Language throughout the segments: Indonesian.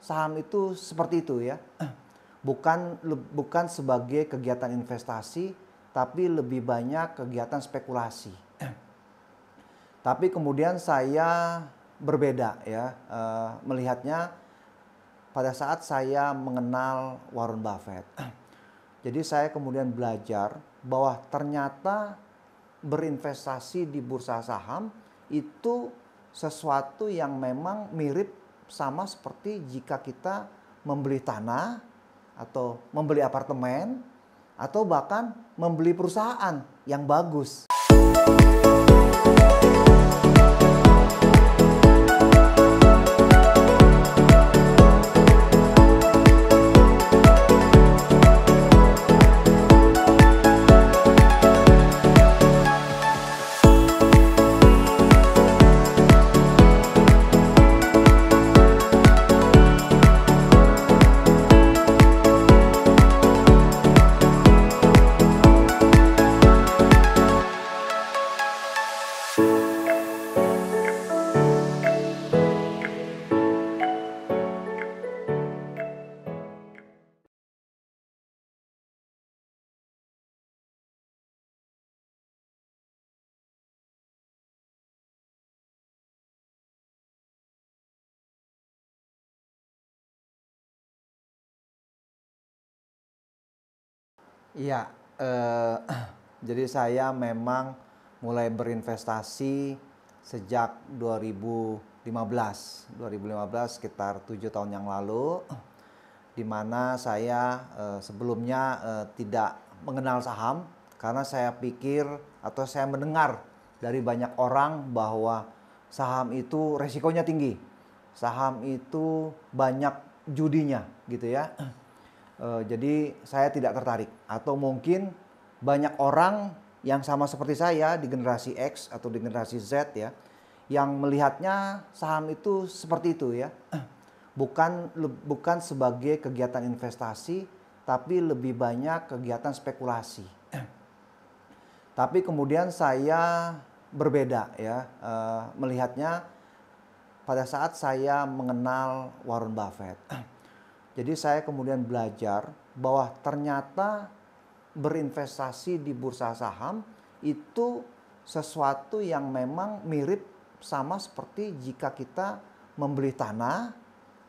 saham itu seperti itu ya. Bukan bukan sebagai kegiatan investasi tapi lebih banyak kegiatan spekulasi. Tapi kemudian saya berbeda ya eh, melihatnya pada saat saya mengenal Warren Buffett. Jadi saya kemudian belajar bahwa ternyata berinvestasi di bursa saham itu sesuatu yang memang mirip sama seperti jika kita membeli tanah atau membeli apartemen atau bahkan membeli perusahaan yang bagus. Iya, eh, jadi saya memang mulai berinvestasi sejak 2015. 2015 sekitar tujuh tahun yang lalu, di mana saya eh, sebelumnya eh, tidak mengenal saham karena saya pikir atau saya mendengar dari banyak orang bahwa saham itu resikonya tinggi, saham itu banyak judinya gitu ya uh, jadi saya tidak tertarik atau mungkin banyak orang yang sama seperti saya di generasi X atau di generasi Z ya yang melihatnya saham itu seperti itu ya bukan bukan sebagai kegiatan investasi tapi lebih banyak kegiatan spekulasi tapi kemudian saya berbeda ya e, melihatnya pada saat saya mengenal Warren Buffett Jadi saya kemudian belajar bahwa ternyata berinvestasi di bursa saham itu sesuatu yang memang mirip sama seperti jika kita membeli tanah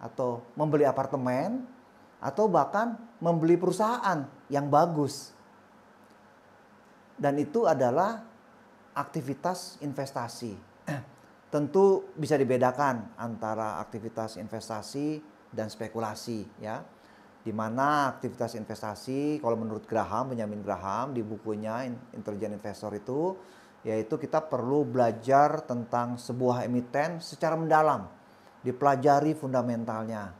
atau membeli apartemen atau bahkan membeli perusahaan yang bagus. Dan itu adalah aktivitas investasi. Tentu bisa dibedakan antara aktivitas investasi dan spekulasi ya. Di mana aktivitas investasi kalau menurut Graham, Benjamin Graham di bukunya Intelijen Investor itu yaitu kita perlu belajar tentang sebuah emiten secara mendalam, dipelajari fundamentalnya,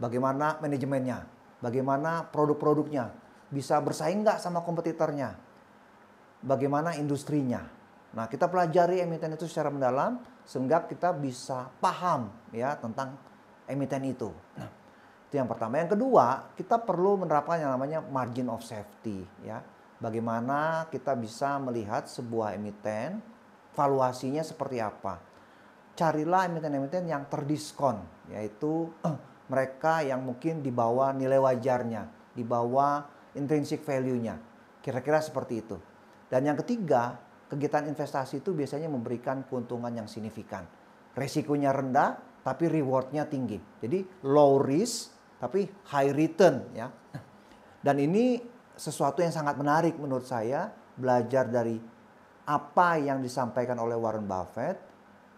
bagaimana manajemennya, bagaimana produk-produknya, bisa bersaing nggak sama kompetitornya, bagaimana industrinya. Nah kita pelajari emiten itu secara mendalam sehingga kita bisa paham ya tentang emiten itu. Nah, itu yang pertama. Yang kedua, kita perlu menerapkan yang namanya margin of safety ya. Bagaimana kita bisa melihat sebuah emiten valuasinya seperti apa. Carilah emiten-emiten yang terdiskon, yaitu mereka yang mungkin di bawah nilai wajarnya, di bawah intrinsic value-nya. Kira-kira seperti itu. Dan yang ketiga, kegiatan investasi itu biasanya memberikan keuntungan yang signifikan. Resikonya rendah, tapi rewardnya tinggi. Jadi low risk tapi high return ya. Dan ini sesuatu yang sangat menarik menurut saya belajar dari apa yang disampaikan oleh Warren Buffett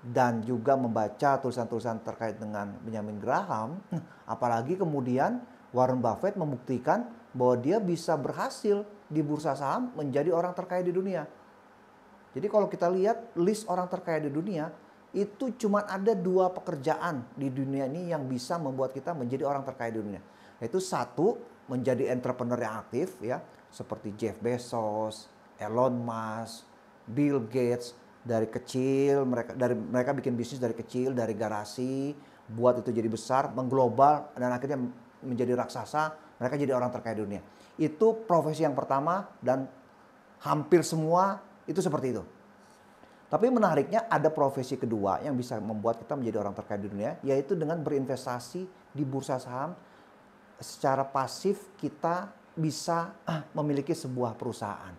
dan juga membaca tulisan-tulisan terkait dengan Benjamin Graham apalagi kemudian Warren Buffett membuktikan bahwa dia bisa berhasil di bursa saham menjadi orang terkaya di dunia. Jadi kalau kita lihat list orang terkaya di dunia, itu cuma ada dua pekerjaan di dunia ini yang bisa membuat kita menjadi orang terkaya di dunia. Yaitu satu, menjadi entrepreneur yang aktif ya, seperti Jeff Bezos, Elon Musk, Bill Gates dari kecil mereka dari mereka bikin bisnis dari kecil dari garasi buat itu jadi besar mengglobal dan akhirnya menjadi raksasa mereka jadi orang terkaya di dunia itu profesi yang pertama dan hampir semua itu seperti itu tapi menariknya ada profesi kedua yang bisa membuat kita menjadi orang terkaya di dunia, yaitu dengan berinvestasi di bursa saham secara pasif kita bisa ah, memiliki sebuah perusahaan.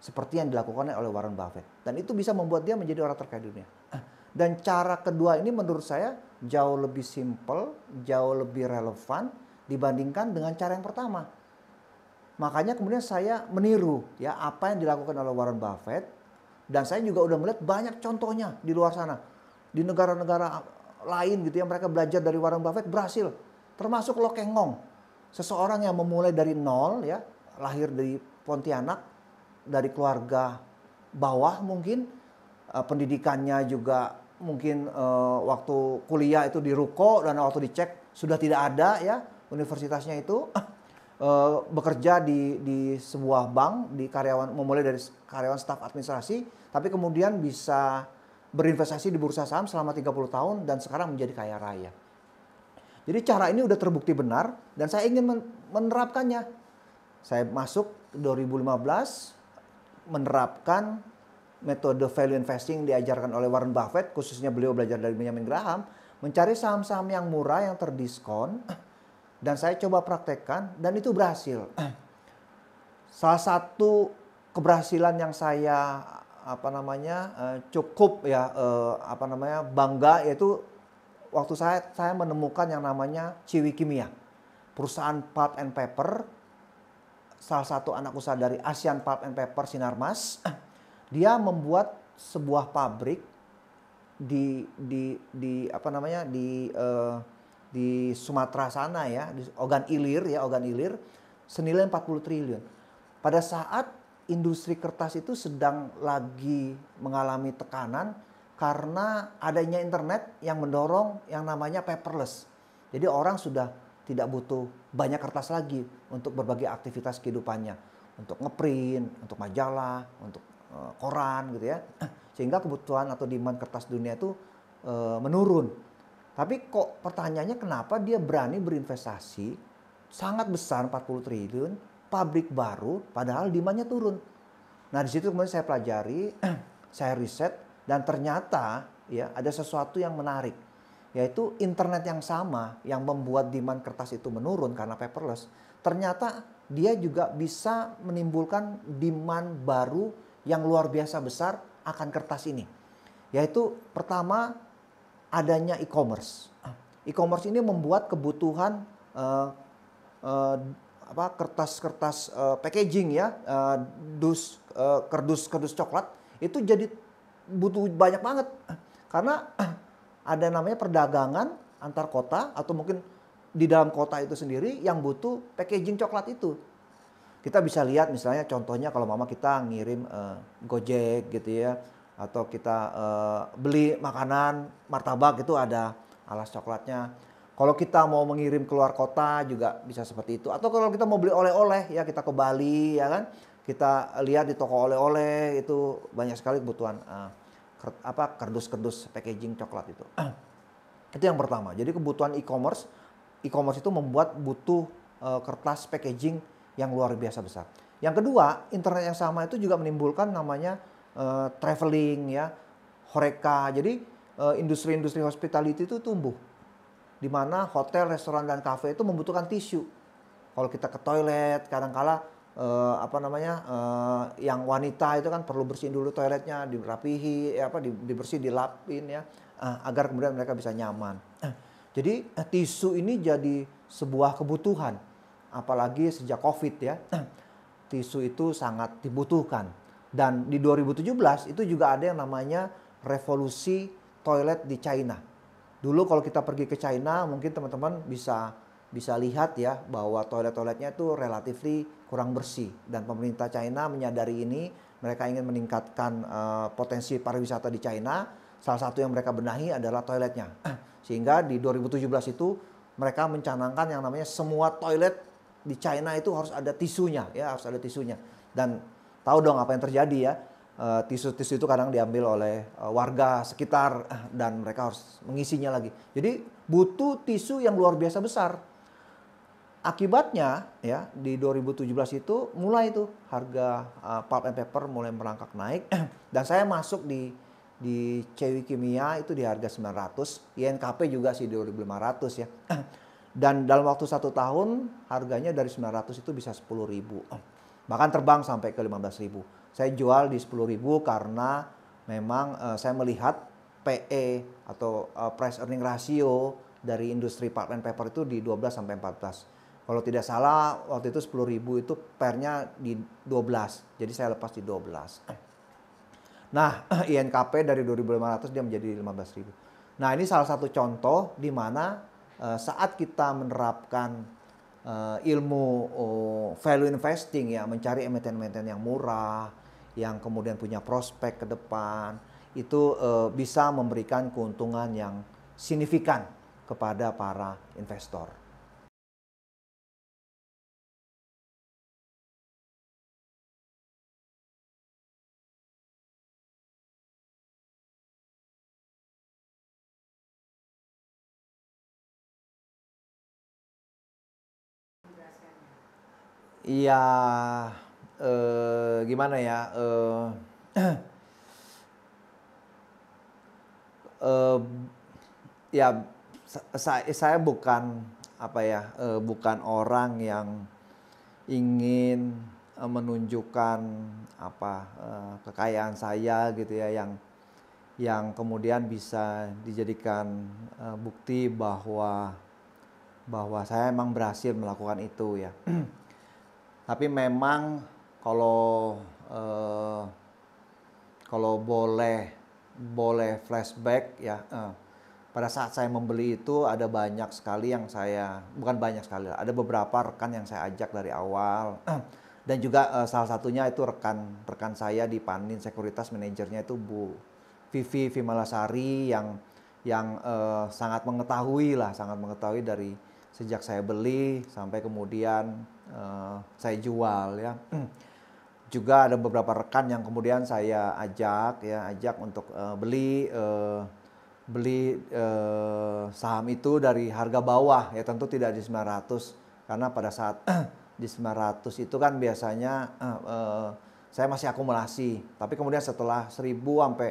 Seperti yang dilakukan oleh Warren Buffett. Dan itu bisa membuat dia menjadi orang terkaya di dunia. Ah, dan cara kedua ini menurut saya jauh lebih simpel, jauh lebih relevan dibandingkan dengan cara yang pertama. Makanya kemudian saya meniru ya apa yang dilakukan oleh Warren Buffett dan saya juga udah melihat banyak contohnya di luar sana. Di negara-negara lain gitu ya mereka belajar dari Warren Buffett berhasil. Termasuk Kengong Seseorang yang memulai dari nol ya, lahir dari Pontianak, dari keluarga bawah mungkin, eh, pendidikannya juga mungkin eh, waktu kuliah itu di Ruko dan waktu dicek sudah tidak ada ya universitasnya itu uh, bekerja di di sebuah bank di karyawan memulai dari karyawan staf administrasi tapi kemudian bisa berinvestasi di bursa saham selama 30 tahun dan sekarang menjadi kaya raya. Jadi cara ini udah terbukti benar dan saya ingin menerapkannya. Saya masuk 2015 menerapkan metode value investing diajarkan oleh Warren Buffett, khususnya beliau belajar dari Benjamin Graham, mencari saham-saham yang murah yang terdiskon dan saya coba praktekkan dan itu berhasil. Salah satu keberhasilan yang saya apa namanya eh, cukup ya eh, apa namanya bangga yaitu waktu saya saya menemukan yang namanya Ciwi Kimia. Perusahaan pulp and paper salah satu anak usaha dari ASEAN Pulp and Paper Sinarmas. Dia membuat sebuah pabrik di di di apa namanya di uh, di Sumatera sana ya, di Ogan Ilir ya, Ogan Ilir senilai 40 triliun. Pada saat industri kertas itu sedang lagi mengalami tekanan karena adanya internet yang mendorong yang namanya paperless. Jadi orang sudah tidak butuh banyak kertas lagi untuk berbagai aktivitas kehidupannya, untuk ngeprint, untuk majalah, untuk eh, koran gitu ya. Sehingga kebutuhan atau demand kertas dunia itu eh, menurun tapi kok pertanyaannya kenapa dia berani berinvestasi sangat besar 40 triliun pabrik baru padahal demandnya turun. Nah di situ kemudian saya pelajari, saya riset dan ternyata ya ada sesuatu yang menarik yaitu internet yang sama yang membuat demand kertas itu menurun karena paperless ternyata dia juga bisa menimbulkan demand baru yang luar biasa besar akan kertas ini yaitu pertama adanya e-commerce. E-commerce ini membuat kebutuhan eh, eh, apa kertas-kertas uh, packaging ya, dus kerdus kerdus-kerdus coklat itu jadi butuh banyak banget karena ada namanya perdagangan antar kota atau mungkin di dalam kota itu sendiri yang butuh packaging coklat itu. Kita bisa lihat misalnya contohnya kalau mama kita ngirim uh, Gojek gitu ya atau kita uh, beli makanan martabak itu ada alas coklatnya. Kalau kita mau mengirim keluar kota juga bisa seperti itu. Atau kalau kita mau beli oleh-oleh ya kita ke Bali ya kan, kita lihat di toko oleh-oleh itu banyak sekali kebutuhan uh, ker, apa kerdus-kerdus packaging coklat itu. itu yang pertama. Jadi kebutuhan e-commerce, e-commerce itu membuat butuh uh, kertas packaging yang luar biasa besar. Yang kedua, internet yang sama itu juga menimbulkan namanya uh, traveling ya, horeca. Jadi industri eh, industri-industri hospitality itu tumbuh. Di mana hotel, restoran dan kafe itu membutuhkan tisu. Kalau kita ke toilet, kadangkala uh, apa namanya uh, yang wanita itu kan perlu bersihin dulu toiletnya, dirapihi, ya apa dibersih, dilapin ya, uh, agar kemudian mereka bisa nyaman. Uh, jadi uh, tisu ini jadi sebuah kebutuhan, apalagi sejak COVID ya, tisu itu sangat dibutuhkan. Dan di 2017 itu juga ada yang namanya revolusi toilet di China. Dulu kalau kita pergi ke China mungkin teman-teman bisa bisa lihat ya bahwa toilet-toiletnya itu relatif kurang bersih dan pemerintah China menyadari ini mereka ingin meningkatkan uh, potensi pariwisata di China salah satu yang mereka benahi adalah toiletnya sehingga di 2017 itu mereka mencanangkan yang namanya semua toilet di China itu harus ada tisunya ya harus ada tisunya dan tahu dong apa yang terjadi ya. Eh, tisu-tisu itu kadang diambil oleh eh, warga sekitar eh, dan mereka harus mengisinya lagi. Jadi butuh tisu yang luar biasa besar. Akibatnya ya di 2017 itu mulai itu harga pulp and paper mulai merangkak naik dan saya masuk di di Cewi Kimia itu di harga 900, INKP juga sih di 2500 ya. Dan dalam waktu satu tahun harganya dari 900 itu bisa 10.000. ribu bahkan terbang sampai ke 15.000. Saya jual di 10.000 karena memang uh, saya melihat PE atau uh, price earning ratio dari industri pulp and paper itu di 12 sampai 14. Kalau tidak salah waktu itu 10.000 itu pernya di 12. Jadi saya lepas di 12. Nah, INKP dari 2.500 dia menjadi 15.000. Nah, ini salah satu contoh di mana uh, saat kita menerapkan uh, ilmu uh, value investing ya mencari emiten-emiten yang murah yang kemudian punya prospek ke depan itu uh, bisa memberikan keuntungan yang signifikan kepada para investor. Iya, eh, gimana ya eh, eh, ya saya, saya bukan apa ya eh, bukan orang yang ingin eh, menunjukkan apa eh, kekayaan saya gitu ya yang yang kemudian bisa dijadikan eh, bukti bahwa bahwa saya emang berhasil melakukan itu ya. Tapi memang kalau eh, kalau boleh boleh flashback ya eh, pada saat saya membeli itu ada banyak sekali yang saya bukan banyak sekali ada beberapa rekan yang saya ajak dari awal dan juga eh, salah satunya itu rekan rekan saya di Panin Sekuritas manajernya itu Bu Vivi Vimalasari yang yang eh, sangat mengetahui lah sangat mengetahui dari sejak saya beli sampai kemudian Eh, saya jual ya. Juga ada beberapa rekan yang kemudian saya ajak ya, ajak untuk uh, beli uh, beli uh, saham itu dari harga bawah ya tentu tidak di 900 karena pada saat di 900 itu kan biasanya uh, uh, saya masih akumulasi. Tapi kemudian setelah 1000 sampai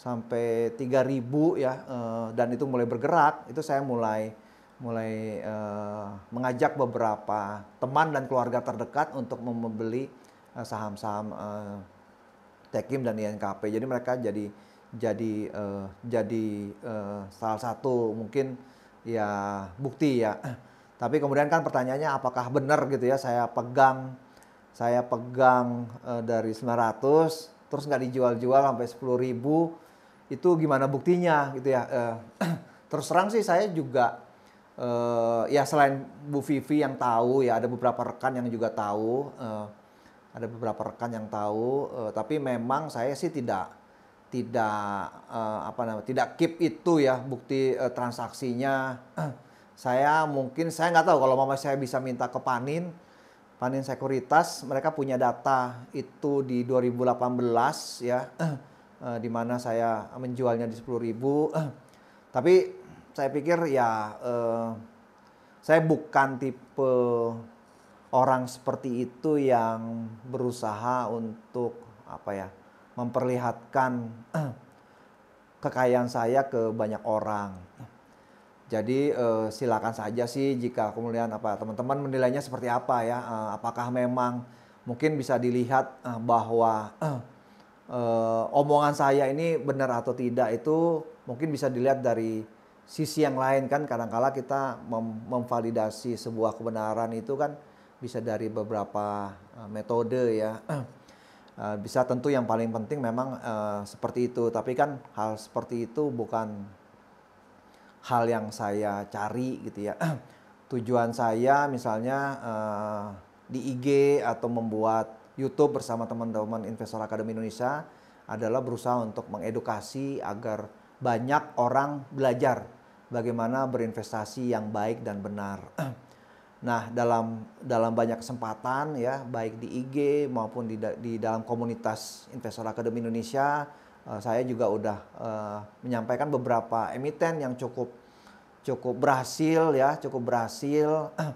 sampai 3000 ya uh, dan itu mulai bergerak, itu saya mulai mulai uh, mengajak beberapa teman dan keluarga terdekat untuk membeli eh, saham-saham uh, uh, Tekim dan INKP. Jadi mereka jadi jadi uh, jadi uh, salah satu mungkin ya bukti ya. Tapi kemudian kan pertanyaannya apakah benar gitu ya saya pegang saya pegang uh, dari 900 terus nggak dijual-jual sampai sepuluh ribu itu gimana buktinya gitu ya. Uh, terus terang sih saya juga uh, ya selain Bu Vivi yang tahu ya ada beberapa rekan yang juga tahu uh, ada beberapa rekan yang tahu uh, tapi memang saya sih tidak tidak uh, apa namanya tidak keep itu ya bukti uh, transaksinya saya mungkin saya nggak tahu kalau mama saya bisa minta ke Panin Panin Sekuritas mereka punya data itu di 2018 ya uh, di mana saya menjualnya di 10.000 ribu tapi saya pikir ya eh, saya bukan tipe orang seperti itu yang berusaha untuk apa ya memperlihatkan kekayaan saya ke banyak orang. Jadi eh, silakan saja sih jika kemudian apa teman-teman menilainya seperti apa ya, eh, apakah memang mungkin bisa dilihat eh, bahwa eh, uh, omongan saya ini benar atau tidak itu mungkin bisa dilihat dari sisi yang lain kan kadangkala kala kita mem memvalidasi sebuah kebenaran itu kan bisa dari beberapa uh, metode ya uh, bisa tentu yang paling penting memang uh, seperti itu tapi kan hal seperti itu bukan hal yang saya cari gitu ya tujuan saya misalnya uh, di IG atau membuat YouTube bersama teman-teman investor Akademi Indonesia adalah berusaha untuk mengedukasi agar banyak orang belajar bagaimana berinvestasi yang baik dan benar. Nah, dalam dalam banyak kesempatan ya, baik di IG maupun di di dalam komunitas Investor Akademi Indonesia, uh, saya juga udah uh, menyampaikan beberapa emiten yang cukup cukup berhasil ya, cukup berhasil uh,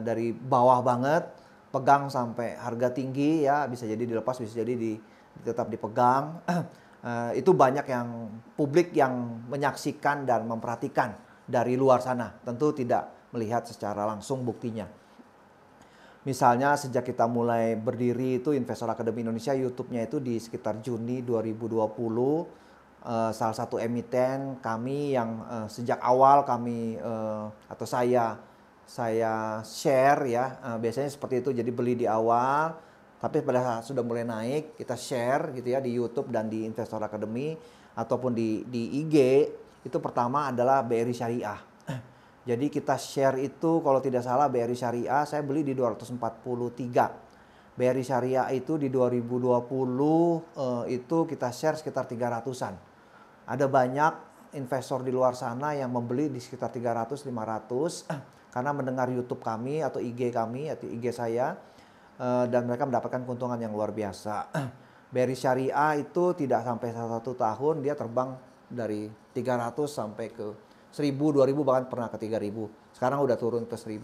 dari bawah banget, pegang sampai harga tinggi ya, bisa jadi dilepas, bisa jadi di, tetap dipegang. Eh, itu banyak yang publik yang menyaksikan dan memperhatikan dari luar sana. Tentu tidak melihat secara langsung buktinya. Misalnya sejak kita mulai berdiri itu Investor Akademi Indonesia YouTube-nya itu di sekitar Juni 2020 uh, eh, salah satu emiten kami yang uh, sejak awal kami uh, atau saya saya share ya uh, biasanya seperti itu jadi beli di awal tapi pada saat sudah mulai naik, kita share gitu ya di YouTube dan di Investor Academy ataupun di di IG itu pertama adalah BRI Syariah. Jadi kita share itu kalau tidak salah BRI Syariah saya beli di 243. BRI Syariah itu di 2020 eh, itu kita share sekitar 300-an. Ada banyak investor di luar sana yang membeli di sekitar 300 500 karena mendengar YouTube kami atau IG kami atau IG saya Eh, dan mereka mendapatkan keuntungan yang luar biasa. Beri Syariah itu tidak sampai satu tahun dia terbang dari 300 sampai ke 1000, 2000 bahkan pernah ke 3000. Sekarang udah turun ke 1000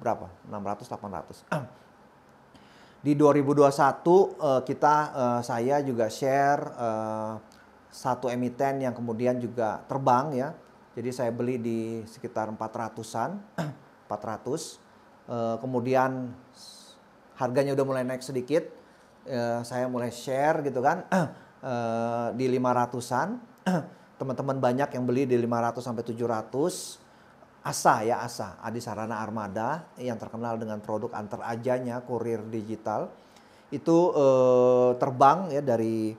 berapa? 600, 800 di 2021 eh, kita eh, saya juga share satu emiten yang kemudian juga terbang ya. Jadi saya beli di sekitar 400-an, 400. Kemudian harganya udah mulai naik sedikit, uh, saya mulai share gitu kan uh, di 500-an. Teman-teman banyak yang beli di 500 sampai 700. Asa ya Asa, Adi Sarana Armada yang terkenal dengan produk antar ajanya kurir digital itu uh, terbang ya dari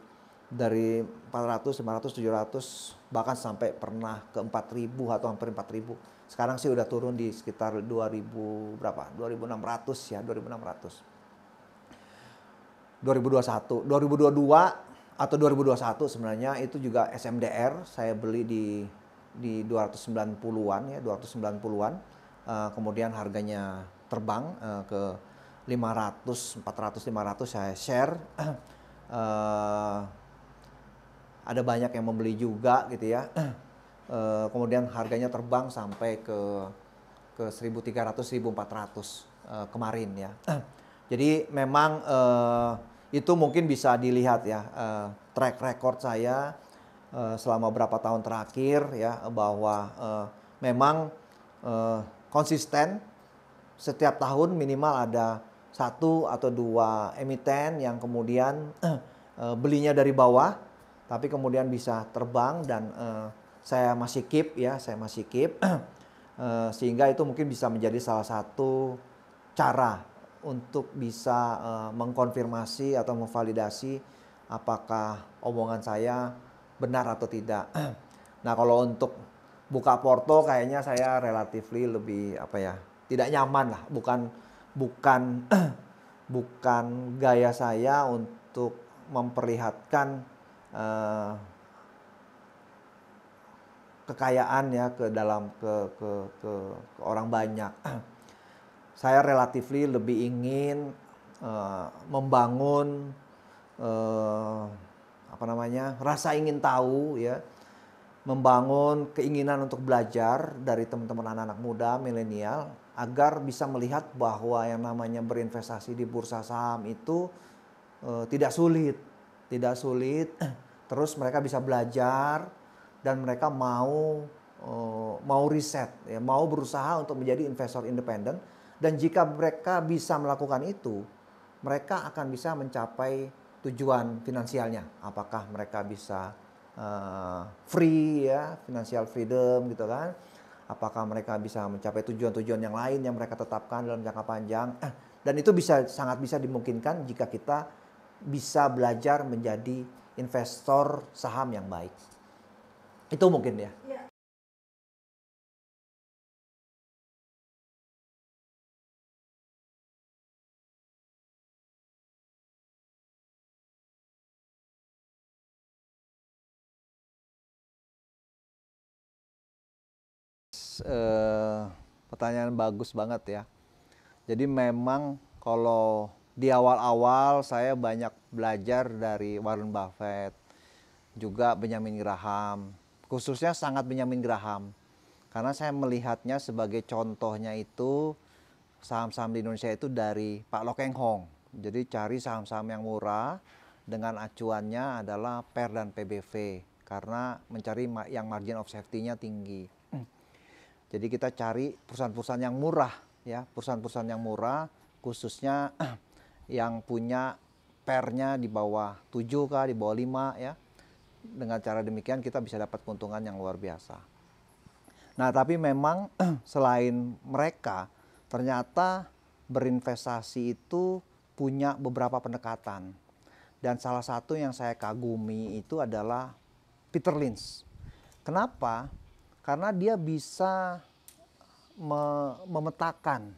dari 400, 500, 700 bahkan sampai pernah ke 4000 atau hampir 4000 sekarang sih udah turun di sekitar 2000 berapa? 2600 ya, 2600. 2021, 2022 atau 2021 sebenarnya itu juga SMDR saya beli di di 290-an ya, 290-an. Uh, eh, kemudian harganya terbang uh, ke 500, 400, 500 saya share. Uh, ada banyak yang membeli juga gitu ya. Eh, kemudian harganya terbang sampai ke ke 1.300 1.400 uh, kemarin ya. Jadi memang eh, itu mungkin bisa dilihat ya eh, track record saya selama berapa tahun terakhir ya bahwa memang konsisten setiap tahun minimal ada satu atau dua emiten yang kemudian belinya dari bawah tapi kemudian bisa terbang dan saya masih keep ya, saya masih keep eh, sehingga itu mungkin bisa menjadi salah satu cara untuk bisa eh, mengkonfirmasi atau memvalidasi apakah omongan saya benar atau tidak. Nah, kalau untuk buka porto kayaknya saya relatif lebih apa ya? tidak nyaman lah, bukan bukan bukan gaya saya untuk memperlihatkan eh, kekayaan ya ke dalam ke ke ke, ke orang banyak. Saya relatif lebih ingin uh, membangun uh, apa namanya rasa ingin tahu ya, membangun keinginan untuk belajar dari teman-teman anak-anak muda milenial agar bisa melihat bahwa yang namanya berinvestasi di bursa saham itu uh, tidak sulit, tidak sulit. Terus mereka bisa belajar dan mereka mau eh, mau riset, ya, mau berusaha untuk menjadi investor independen. Dan jika mereka bisa melakukan itu, mereka akan bisa mencapai tujuan finansialnya. Apakah mereka bisa uh, free ya, financial freedom gitu kan? Apakah mereka bisa mencapai tujuan-tujuan yang lain yang mereka tetapkan dalam jangka panjang? Eh, dan itu bisa sangat bisa dimungkinkan jika kita bisa belajar menjadi investor saham yang baik. Itu mungkin ya. Uh, pertanyaan bagus banget ya. Jadi memang kalau di awal-awal saya banyak belajar dari Warren Buffett, juga Benjamin Graham, khususnya sangat Benjamin Graham karena saya melihatnya sebagai contohnya itu saham-saham di Indonesia itu dari Pak Lokeng Hong. Jadi cari saham-saham yang murah dengan acuannya adalah PER dan PBV karena mencari yang margin of safety-nya tinggi. Hmm. Jadi kita cari perusahaan-perusahaan yang murah ya, perusahaan-perusahaan yang murah khususnya yang punya pernya di bawah 7 kah, di bawah 5 ya dengan cara demikian kita bisa dapat keuntungan yang luar biasa. Nah, tapi memang selain mereka, ternyata berinvestasi itu punya beberapa pendekatan. Dan salah satu yang saya kagumi itu adalah Peter Lynch. Kenapa? Karena dia bisa me memetakan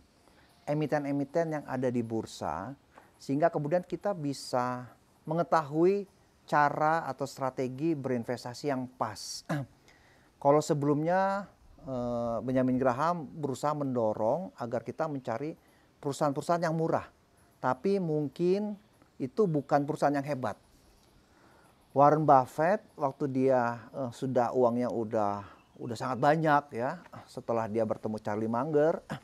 emiten-emiten yang ada di bursa sehingga kemudian kita bisa mengetahui cara atau strategi berinvestasi yang pas. Kalau sebelumnya eh, Benjamin Graham berusaha mendorong agar kita mencari perusahaan-perusahaan yang murah, tapi mungkin itu bukan perusahaan yang hebat. Warren Buffett waktu dia eh, sudah uangnya udah udah sangat banyak ya, setelah dia bertemu Charlie Munger,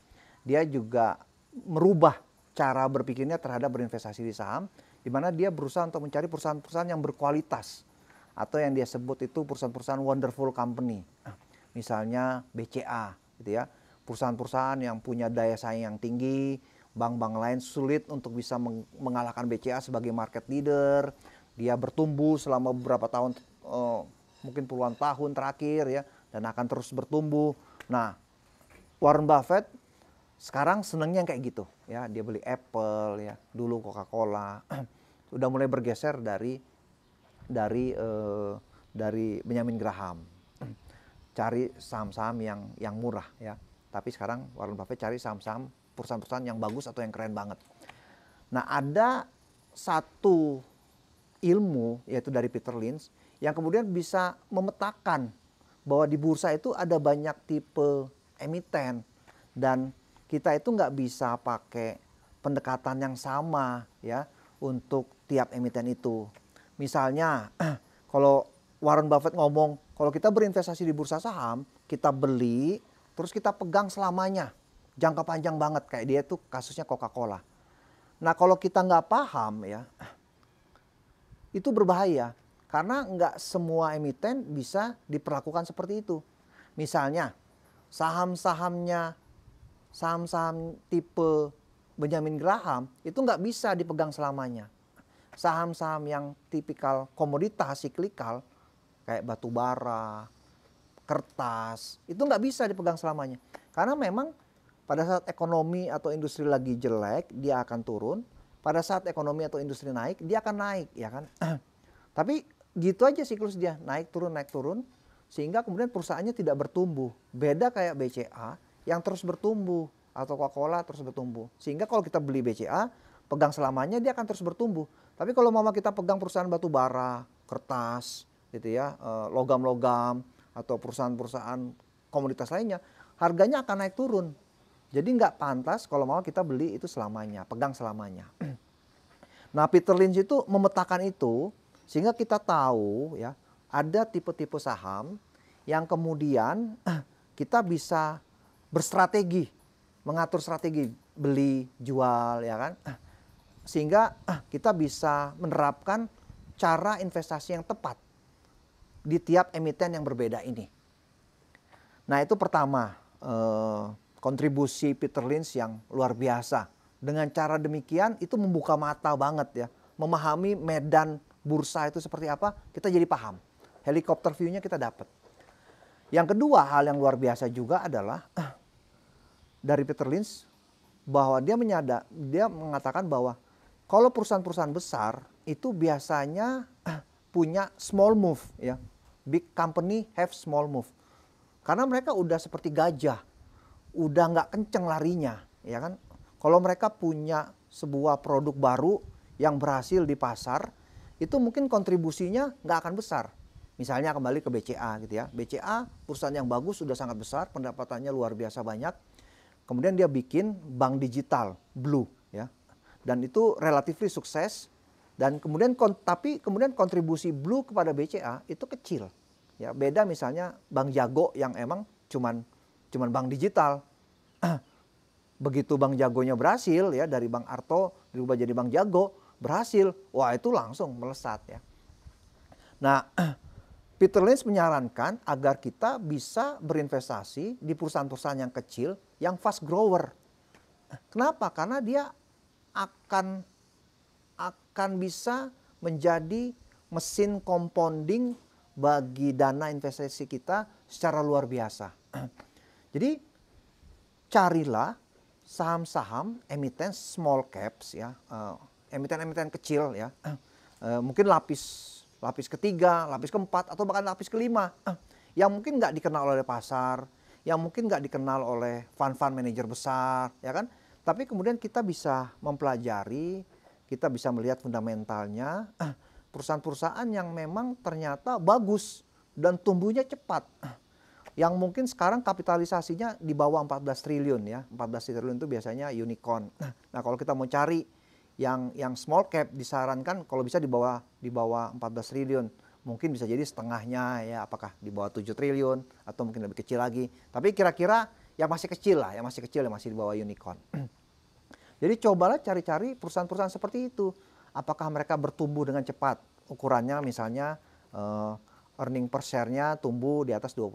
dia juga merubah cara berpikirnya terhadap berinvestasi di saham di mana dia berusaha untuk mencari perusahaan-perusahaan yang berkualitas atau yang dia sebut itu perusahaan-perusahaan wonderful company. Misalnya BCA gitu ya. Perusahaan-perusahaan yang punya daya saing yang tinggi, bank-bank lain sulit untuk bisa mengalahkan BCA sebagai market leader. Dia bertumbuh selama beberapa tahun uh, mungkin puluhan tahun terakhir ya dan akan terus bertumbuh. Nah, Warren Buffett sekarang senangnya kayak gitu ya dia beli Apple ya dulu Coca-Cola udah mulai bergeser dari dari uh, dari Benjamin Graham cari saham-saham yang yang murah ya tapi sekarang Warren Buffett cari saham-saham perusahaan-perusahaan yang bagus atau yang keren banget nah ada satu ilmu yaitu dari Peter Lynch yang kemudian bisa memetakan bahwa di bursa itu ada banyak tipe emiten dan kita itu nggak bisa pakai pendekatan yang sama ya untuk tiap emiten itu. Misalnya kalau Warren Buffett ngomong kalau kita berinvestasi di bursa saham, kita beli terus kita pegang selamanya. Jangka panjang banget kayak dia tuh kasusnya Coca-Cola. Nah kalau kita nggak paham ya itu berbahaya karena nggak semua emiten bisa diperlakukan seperti itu. Misalnya saham-sahamnya saham-saham tipe Benjamin Graham itu nggak bisa dipegang selamanya. Saham-saham yang tipikal komoditas siklikal kayak batu bara, kertas, itu nggak bisa dipegang selamanya. Karena memang pada saat ekonomi atau industri lagi jelek, dia akan turun. Pada saat ekonomi atau industri naik, dia akan naik, ya kan? Tapi gitu aja siklus dia, naik turun, naik turun, sehingga kemudian perusahaannya tidak bertumbuh. Beda kayak BCA yang terus bertumbuh atau Coca-Cola terus bertumbuh. Sehingga kalau kita beli BCA, pegang selamanya dia akan terus bertumbuh. Tapi kalau mama kita pegang perusahaan batu bara, kertas, gitu ya, eh, logam-logam atau perusahaan-perusahaan komunitas lainnya, harganya akan naik turun. Jadi nggak pantas kalau mama kita beli itu selamanya, pegang selamanya. nah Peter Lynch itu memetakan itu sehingga kita tahu ya ada tipe-tipe saham yang kemudian kita bisa berstrategi mengatur strategi beli jual ya kan ah, sehingga ah, kita bisa menerapkan cara investasi yang tepat di tiap emiten yang berbeda ini. Nah itu pertama eh, kontribusi Peter Lynch yang luar biasa. Dengan cara demikian itu membuka mata banget ya. Memahami medan bursa itu seperti apa kita jadi paham. Helikopter view-nya kita dapat. Yang kedua hal yang luar biasa juga adalah ah, dari Peter Lynch bahwa dia menyadar dia mengatakan bahwa kalau perusahaan-perusahaan besar itu biasanya punya small move ya. Big company have small move. Karena mereka udah seperti gajah. Udah nggak kenceng larinya ya kan. Kalau mereka punya sebuah produk baru yang berhasil di pasar itu mungkin kontribusinya nggak akan besar. Misalnya kembali ke BCA gitu ya. BCA perusahaan yang bagus sudah sangat besar, pendapatannya luar biasa banyak Kemudian dia bikin bank digital Blue ya. Dan itu relatif sukses dan kemudian tapi kemudian kontribusi Blue kepada BCA itu kecil. Ya, beda misalnya Bank Jago yang emang cuman cuman bank digital. Begitu Bank Jagonya berhasil ya dari Bank Arto diubah jadi Bank Jago, berhasil. Wah, itu langsung melesat ya. Nah, Peter Lynch menyarankan agar kita bisa berinvestasi di perusahaan-perusahaan yang kecil yang fast grower. Kenapa? Karena dia akan akan bisa menjadi mesin compounding bagi dana investasi kita secara luar biasa. Jadi carilah saham-saham emiten small caps ya, eh, emiten-emiten kecil ya. Eh, mungkin lapis lapis ketiga, lapis keempat atau bahkan lapis kelima yang mungkin nggak dikenal oleh pasar, yang mungkin nggak dikenal oleh fan-fan manajer besar, ya kan? Tapi kemudian kita bisa mempelajari, kita bisa melihat fundamentalnya eh, perusahaan-perusahaan yang memang ternyata bagus dan tumbuhnya cepat. Eh, yang mungkin sekarang kapitalisasinya di bawah 14 triliun ya. 14 triliun itu biasanya unicorn. Eh, nah, kalau kita mau cari yang yang small cap disarankan kalau bisa di bawah di bawah 14 triliun mungkin bisa jadi setengahnya ya apakah di bawah 7 triliun atau mungkin lebih kecil lagi. Tapi kira-kira yang masih kecil lah, yang masih kecil yang masih di bawah unicorn. jadi cobalah cari-cari perusahaan-perusahaan seperti itu. Apakah mereka bertumbuh dengan cepat? Ukurannya misalnya uh, earning per share-nya tumbuh di atas 20%,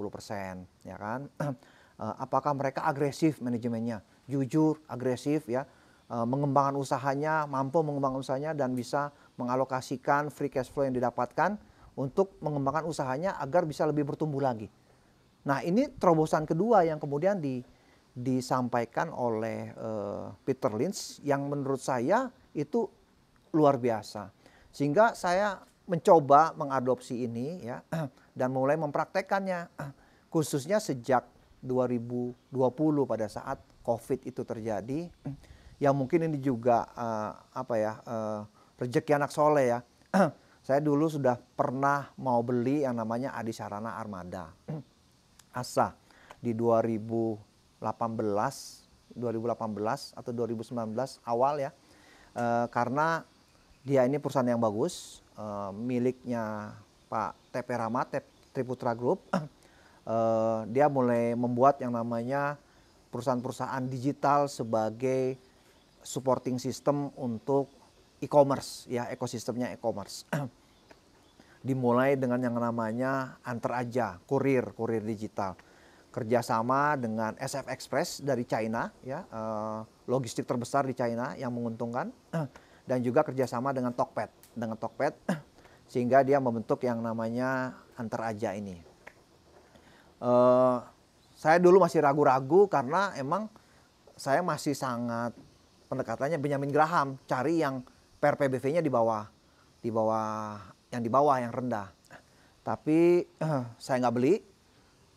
ya kan? Eh, apakah mereka agresif manajemennya? Jujur, agresif ya eh, mengembangkan usahanya, mampu mengembangkan usahanya dan bisa mengalokasikan free cash flow yang didapatkan untuk mengembangkan usahanya agar bisa lebih bertumbuh lagi. Nah ini terobosan kedua yang kemudian di, disampaikan oleh uh, Peter Lynch yang menurut saya itu luar biasa. Sehingga saya mencoba mengadopsi ini ya dan mulai mempraktekannya khususnya sejak 2020 pada saat COVID itu terjadi Ya mungkin ini juga uh, apa ya uh, eh, rezeki anak soleh ya saya dulu sudah pernah mau beli yang namanya Adisarana Armada. Asa di 2018, 2018 atau 2019 awal ya. E, karena dia ini perusahaan yang bagus, e, miliknya Pak TP Rama, Triputra Group. E, dia mulai membuat yang namanya perusahaan-perusahaan digital sebagai supporting system untuk e-commerce ya ekosistemnya e-commerce dimulai dengan yang namanya antar aja, kurir, kurir digital. Kerjasama dengan SF Express dari China, ya uh, logistik terbesar di China yang menguntungkan, dan juga kerjasama dengan Tokped, dengan Tokped, sehingga dia membentuk yang namanya antar aja ini. uh, saya dulu masih ragu-ragu karena emang saya masih sangat pendekatannya Benjamin Graham, cari yang prpbv nya di bawah di bawah yang di bawah yang rendah. Tapi eh, saya nggak beli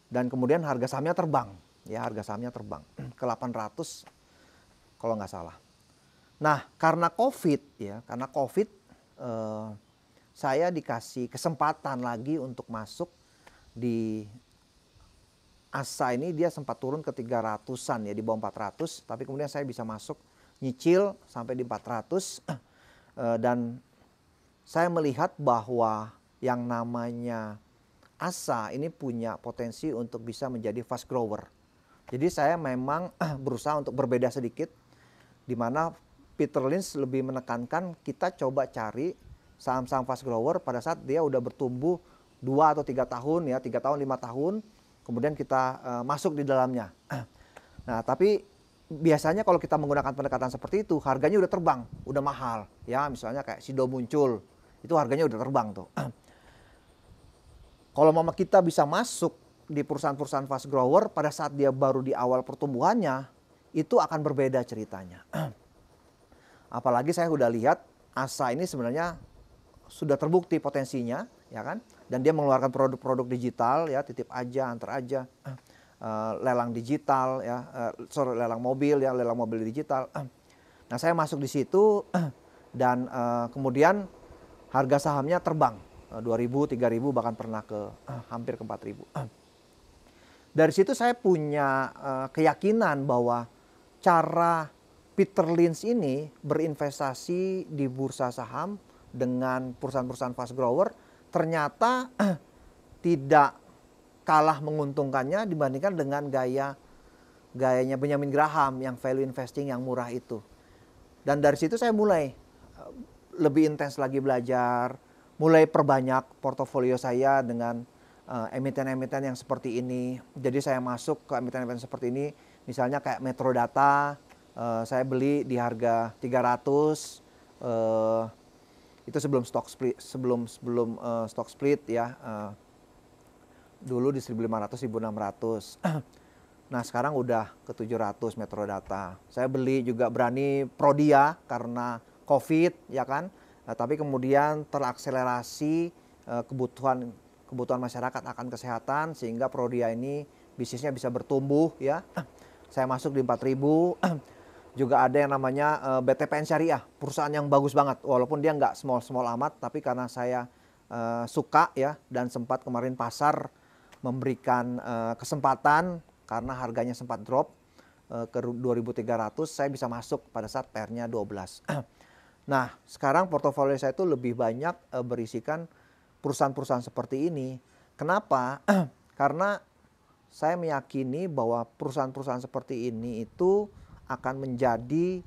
dan kemudian harga sahamnya terbang, ya harga sahamnya terbang ke 800 kalau nggak salah. Nah karena COVID ya karena COVID eh, saya dikasih kesempatan lagi untuk masuk di ASA ini dia sempat turun ke 300-an ya di bawah 400 tapi kemudian saya bisa masuk nyicil sampai di 400 eh, dan saya melihat bahwa yang namanya Asa ini punya potensi untuk bisa menjadi fast grower. Jadi saya memang berusaha untuk berbeda sedikit di mana Peter Lynch lebih menekankan kita coba cari saham-saham fast grower pada saat dia udah bertumbuh dua atau tiga tahun ya, tiga tahun, lima tahun, kemudian kita eh, masuk di dalamnya. Nah, tapi biasanya kalau kita menggunakan pendekatan seperti itu, harganya udah terbang, udah mahal. Ya, misalnya kayak Sido muncul, itu harganya udah terbang tuh. Kalau mama kita bisa masuk di perusahaan-perusahaan fast grower pada saat dia baru di awal pertumbuhannya, itu akan berbeda ceritanya. Apalagi saya udah lihat Asa ini sebenarnya sudah terbukti potensinya, ya kan? Dan dia mengeluarkan produk-produk digital, ya titip aja, antar aja, uh, lelang digital, ya, uh, sorry lelang mobil, ya lelang mobil digital. Nah saya masuk di situ dan uh, kemudian harga sahamnya terbang 2000, eh, 3000 bahkan pernah ke eh, hampir ke 4000. Dari situ saya punya eh, keyakinan bahwa cara Peter Lynch ini berinvestasi di bursa saham dengan perusahaan-perusahaan fast grower ternyata tidak kalah menguntungkannya dibandingkan dengan gaya gayanya Benjamin Graham yang value investing yang murah itu. Dan dari situ saya mulai lebih intens lagi belajar, mulai perbanyak portofolio saya dengan eh, emiten-emiten uh, yang seperti ini. Jadi saya masuk ke emiten-emiten seperti ini, misalnya kayak Metro Data, uh, saya beli di harga 300 uh, eh, itu sebelum stock split sebelum sebelum uh, stock split ya. Uh, dulu di 1500 1600. Nah sekarang udah ke 700 Metro Data. Saya beli juga berani Prodia karena COVID ya kan, nah, tapi kemudian terakselerasi eh, kebutuhan kebutuhan masyarakat akan kesehatan sehingga Prodia ini bisnisnya bisa bertumbuh ya. Saya masuk di 4000 juga ada yang namanya uh, eh, BTPN Syariah, perusahaan yang bagus banget. Walaupun dia nggak small-small amat, tapi karena saya uh, suka ya dan sempat kemarin pasar memberikan uh, kesempatan karena harganya sempat drop uh, ke 2.300, saya bisa masuk pada saat PR-nya 12. Nah, sekarang portofolio saya itu lebih banyak uh, berisikan perusahaan-perusahaan seperti ini. Kenapa? Karena saya meyakini bahwa perusahaan-perusahaan seperti ini itu akan menjadi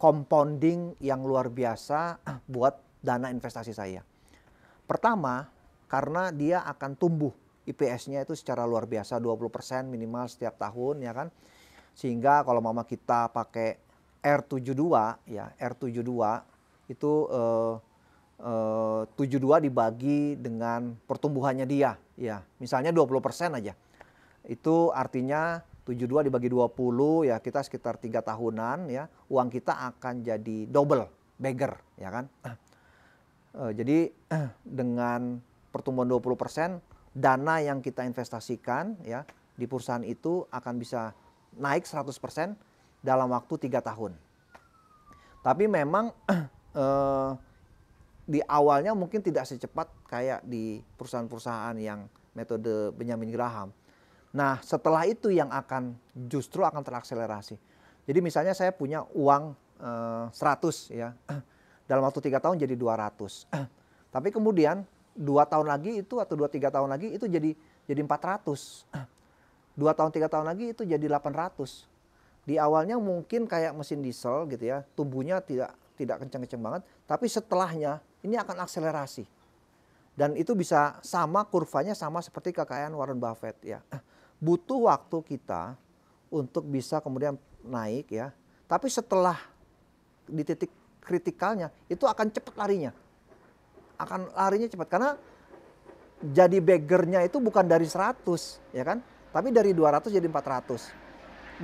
compounding yang luar biasa buat dana investasi saya. Pertama, karena dia akan tumbuh IPS-nya itu secara luar biasa 20% minimal setiap tahun ya kan. Sehingga kalau mama kita pakai R72 ya R72 itu eh, eh, 72 dibagi dengan pertumbuhannya dia ya misalnya 20% aja itu artinya 72 dibagi 20 ya kita sekitar tiga tahunan ya uang kita akan jadi double beggar ya kan eh, jadi dengan pertumbuhan 20% dana yang kita investasikan ya di perusahaan itu akan bisa naik 100% dalam waktu tiga tahun. Tapi memang eh, di awalnya mungkin tidak secepat kayak di perusahaan-perusahaan yang metode Benjamin Graham. Nah setelah itu yang akan justru akan terakselerasi. Jadi misalnya saya punya uang eh, 100 ya dalam waktu tiga tahun jadi 200. Tapi kemudian dua tahun lagi itu atau dua tiga tahun lagi itu jadi jadi 400. Dua tahun tiga tahun lagi itu jadi 800 di awalnya mungkin kayak mesin diesel gitu ya, tumbuhnya tidak tidak kencang-kencang banget, tapi setelahnya ini akan akselerasi. Dan itu bisa sama kurvanya sama seperti kekayaan Warren Buffett ya. Butuh waktu kita untuk bisa kemudian naik ya. Tapi setelah di titik kritikalnya itu akan cepat larinya. Akan larinya cepat karena jadi beggernya itu bukan dari 100 ya kan, tapi dari 200 jadi 400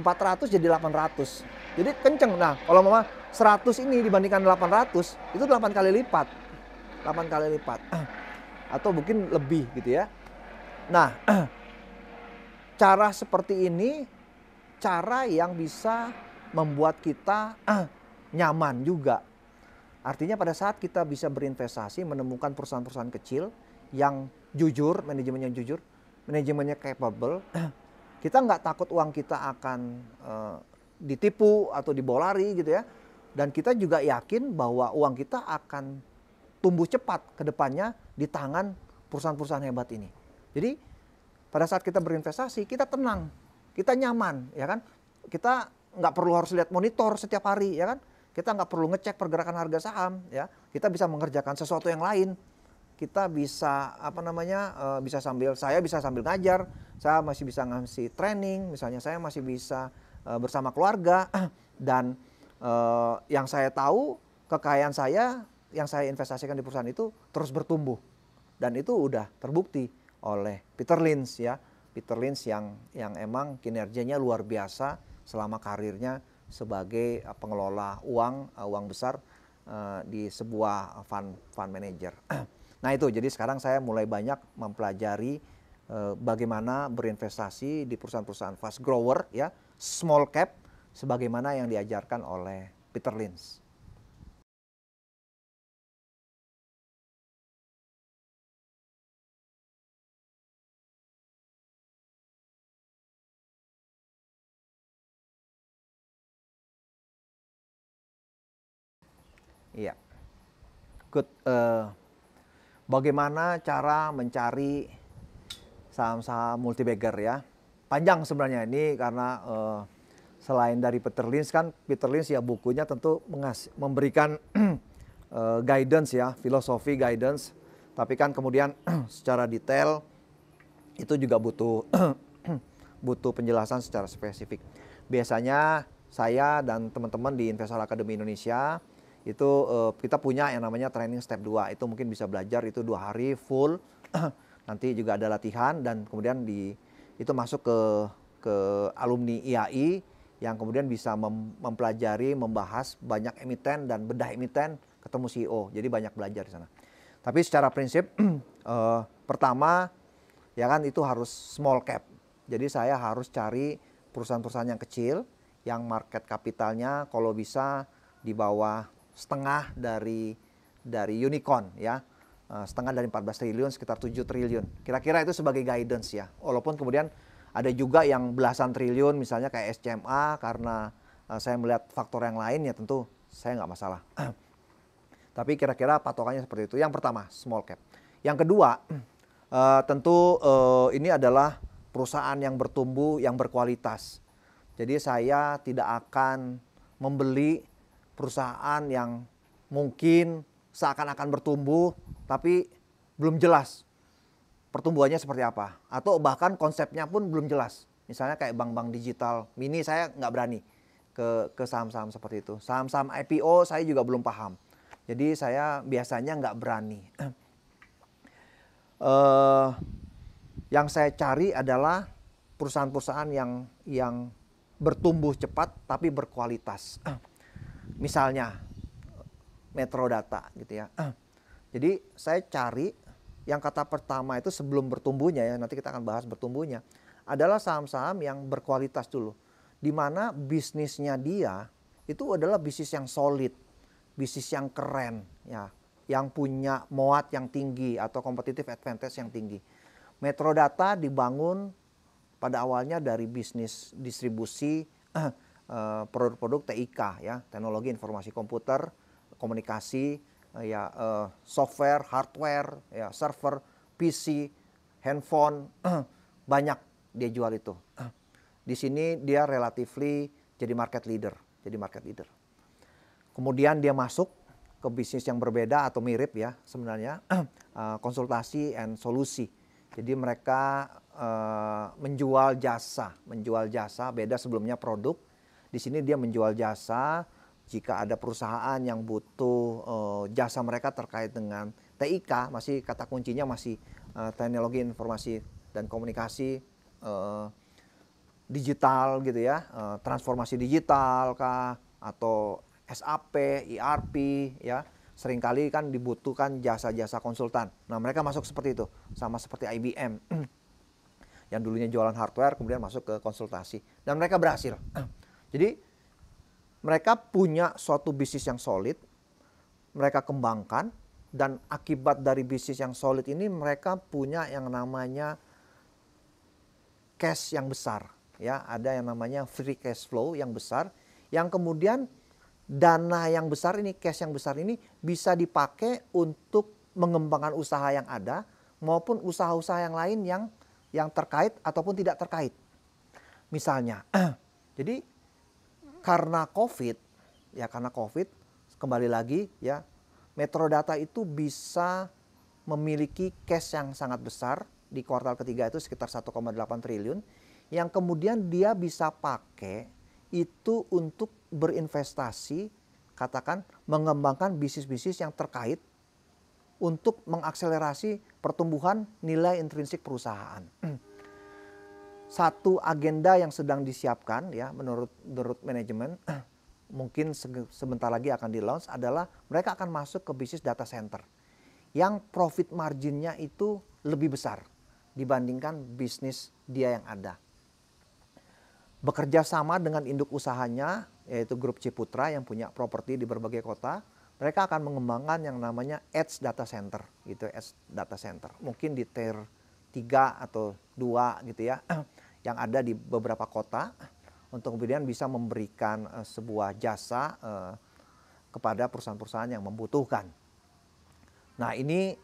400 jadi 800. Jadi kenceng. Nah, kalau mama 100 ini dibandingkan 800 itu 8 kali lipat. 8 kali lipat. Atau mungkin lebih gitu ya. Nah, cara seperti ini cara yang bisa membuat kita nyaman juga. Artinya pada saat kita bisa berinvestasi menemukan perusahaan-perusahaan kecil yang jujur, manajemennya jujur, manajemennya capable, kita nggak takut uang kita akan uh, ditipu atau dibolari gitu ya. Dan kita juga yakin bahwa uang kita akan tumbuh cepat ke depannya di tangan perusahaan-perusahaan hebat ini. Jadi pada saat kita berinvestasi kita tenang, kita nyaman ya kan. Kita nggak perlu harus lihat monitor setiap hari ya kan. Kita nggak perlu ngecek pergerakan harga saham ya. Kita bisa mengerjakan sesuatu yang lain kita bisa apa namanya uh, bisa sambil saya bisa sambil ngajar saya masih bisa ngasih training misalnya saya masih bisa uh, bersama keluarga dan uh, yang saya tahu kekayaan saya yang saya investasikan di perusahaan itu terus bertumbuh dan itu udah terbukti oleh Peter Lynch ya Peter Lynch yang yang emang kinerjanya luar biasa selama karirnya sebagai pengelola uang uang besar di sebuah fund fund manager. Nah itu jadi sekarang saya mulai banyak mempelajari eh, bagaimana berinvestasi di perusahaan-perusahaan fast grower ya, small cap sebagaimana yang diajarkan oleh Peter Lynch. Iya. Good uh, bagaimana cara mencari saham-saham multibagger ya. Panjang sebenarnya ini karena uh, selain dari Peter Lynch kan Peter Lynch ya bukunya tentu memberikan uh, guidance ya, filosofi guidance. Tapi kan kemudian secara detail itu juga butuh butuh penjelasan secara spesifik. Biasanya saya dan teman-teman di Investor Academy Indonesia itu uh, kita punya yang namanya training step 2 itu mungkin bisa belajar itu dua hari full nanti juga ada latihan dan kemudian di itu masuk ke ke alumni IAI yang kemudian bisa mem, mempelajari membahas banyak emiten dan bedah emiten ketemu CEO jadi banyak belajar di sana tapi secara prinsip uh, pertama ya kan itu harus small cap jadi saya harus cari perusahaan-perusahaan yang kecil yang market kapitalnya kalau bisa di bawah setengah dari dari unicorn ya. Eh, setengah dari 14 triliun sekitar 7 triliun. Kira-kira itu sebagai guidance ya. Walaupun kemudian ada juga yang belasan triliun misalnya kayak SCMA karena eh, saya melihat faktor yang lain ya tentu saya nggak masalah. Tapi kira-kira patokannya seperti itu. Yang pertama small cap. Yang kedua eh, tentu ini adalah perusahaan yang bertumbuh yang berkualitas. Jadi saya tidak akan membeli perusahaan yang mungkin seakan-akan bertumbuh tapi belum jelas pertumbuhannya seperti apa atau bahkan konsepnya pun belum jelas misalnya kayak bank-bank digital mini saya nggak berani ke ke saham-saham seperti itu saham-saham IPO saya juga belum paham jadi saya biasanya nggak berani uh, yang saya cari adalah perusahaan-perusahaan yang yang bertumbuh cepat tapi berkualitas misalnya Metrodata gitu ya. Ah, jadi saya cari yang kata pertama itu sebelum bertumbuhnya ya, nanti kita akan bahas bertumbuhnya, adalah saham-saham yang berkualitas dulu. Di mana bisnisnya dia itu adalah bisnis yang solid, bisnis yang keren ya, yang punya moat yang tinggi atau competitive advantage yang tinggi. Metrodata dibangun pada awalnya dari bisnis distribusi Eh, produk-produk TIK ya, teknologi informasi komputer, komunikasi, eh, ya eh, software, hardware, ya server, PC, handphone, banyak dia jual itu. Di sini dia relatively jadi market leader, jadi market leader. Kemudian dia masuk ke bisnis yang berbeda atau mirip ya sebenarnya konsultasi and solusi. Jadi mereka menjual jasa, menjual jasa beda sebelumnya produk di sini dia menjual jasa jika ada perusahaan yang butuh uh, jasa mereka terkait dengan TIK masih kata kuncinya masih uh, teknologi informasi dan komunikasi uh, digital gitu ya, uh, transformasi digital kah atau SAP, ERP ya. Seringkali kan dibutuhkan jasa-jasa konsultan. Nah, mereka masuk seperti itu, sama seperti IBM. yang dulunya jualan hardware kemudian masuk ke konsultasi dan mereka berhasil Jadi mereka punya suatu bisnis yang solid, mereka kembangkan dan akibat dari bisnis yang solid ini mereka punya yang namanya cash yang besar ya ada yang namanya free cash flow yang besar yang kemudian dana yang besar ini cash yang besar ini bisa dipakai untuk mengembangkan usaha yang ada maupun usaha-usaha yang lain yang yang terkait ataupun tidak terkait misalnya jadi karena COVID, ya karena COVID, kembali lagi ya, Metrodata itu bisa memiliki cash yang sangat besar di kuartal ketiga itu sekitar 1,8 triliun yang kemudian dia bisa pakai itu untuk berinvestasi katakan mengembangkan bisnis-bisnis yang terkait untuk mengakselerasi pertumbuhan nilai intrinsik perusahaan satu agenda yang sedang disiapkan ya menurut menurut manajemen mungkin sebentar lagi akan di launch adalah mereka akan masuk ke bisnis data center yang profit marginnya itu lebih besar dibandingkan bisnis dia yang ada. Bekerja sama dengan induk usahanya yaitu grup Ciputra yang punya properti di berbagai kota, mereka akan mengembangkan yang namanya edge data center gitu, edge data center. Mungkin di tier 3 atau 2 gitu ya yang ada di beberapa kota untuk kemudian bisa memberikan uh, sebuah jasa uh, kepada perusahaan-perusahaan yang membutuhkan. Nah, ini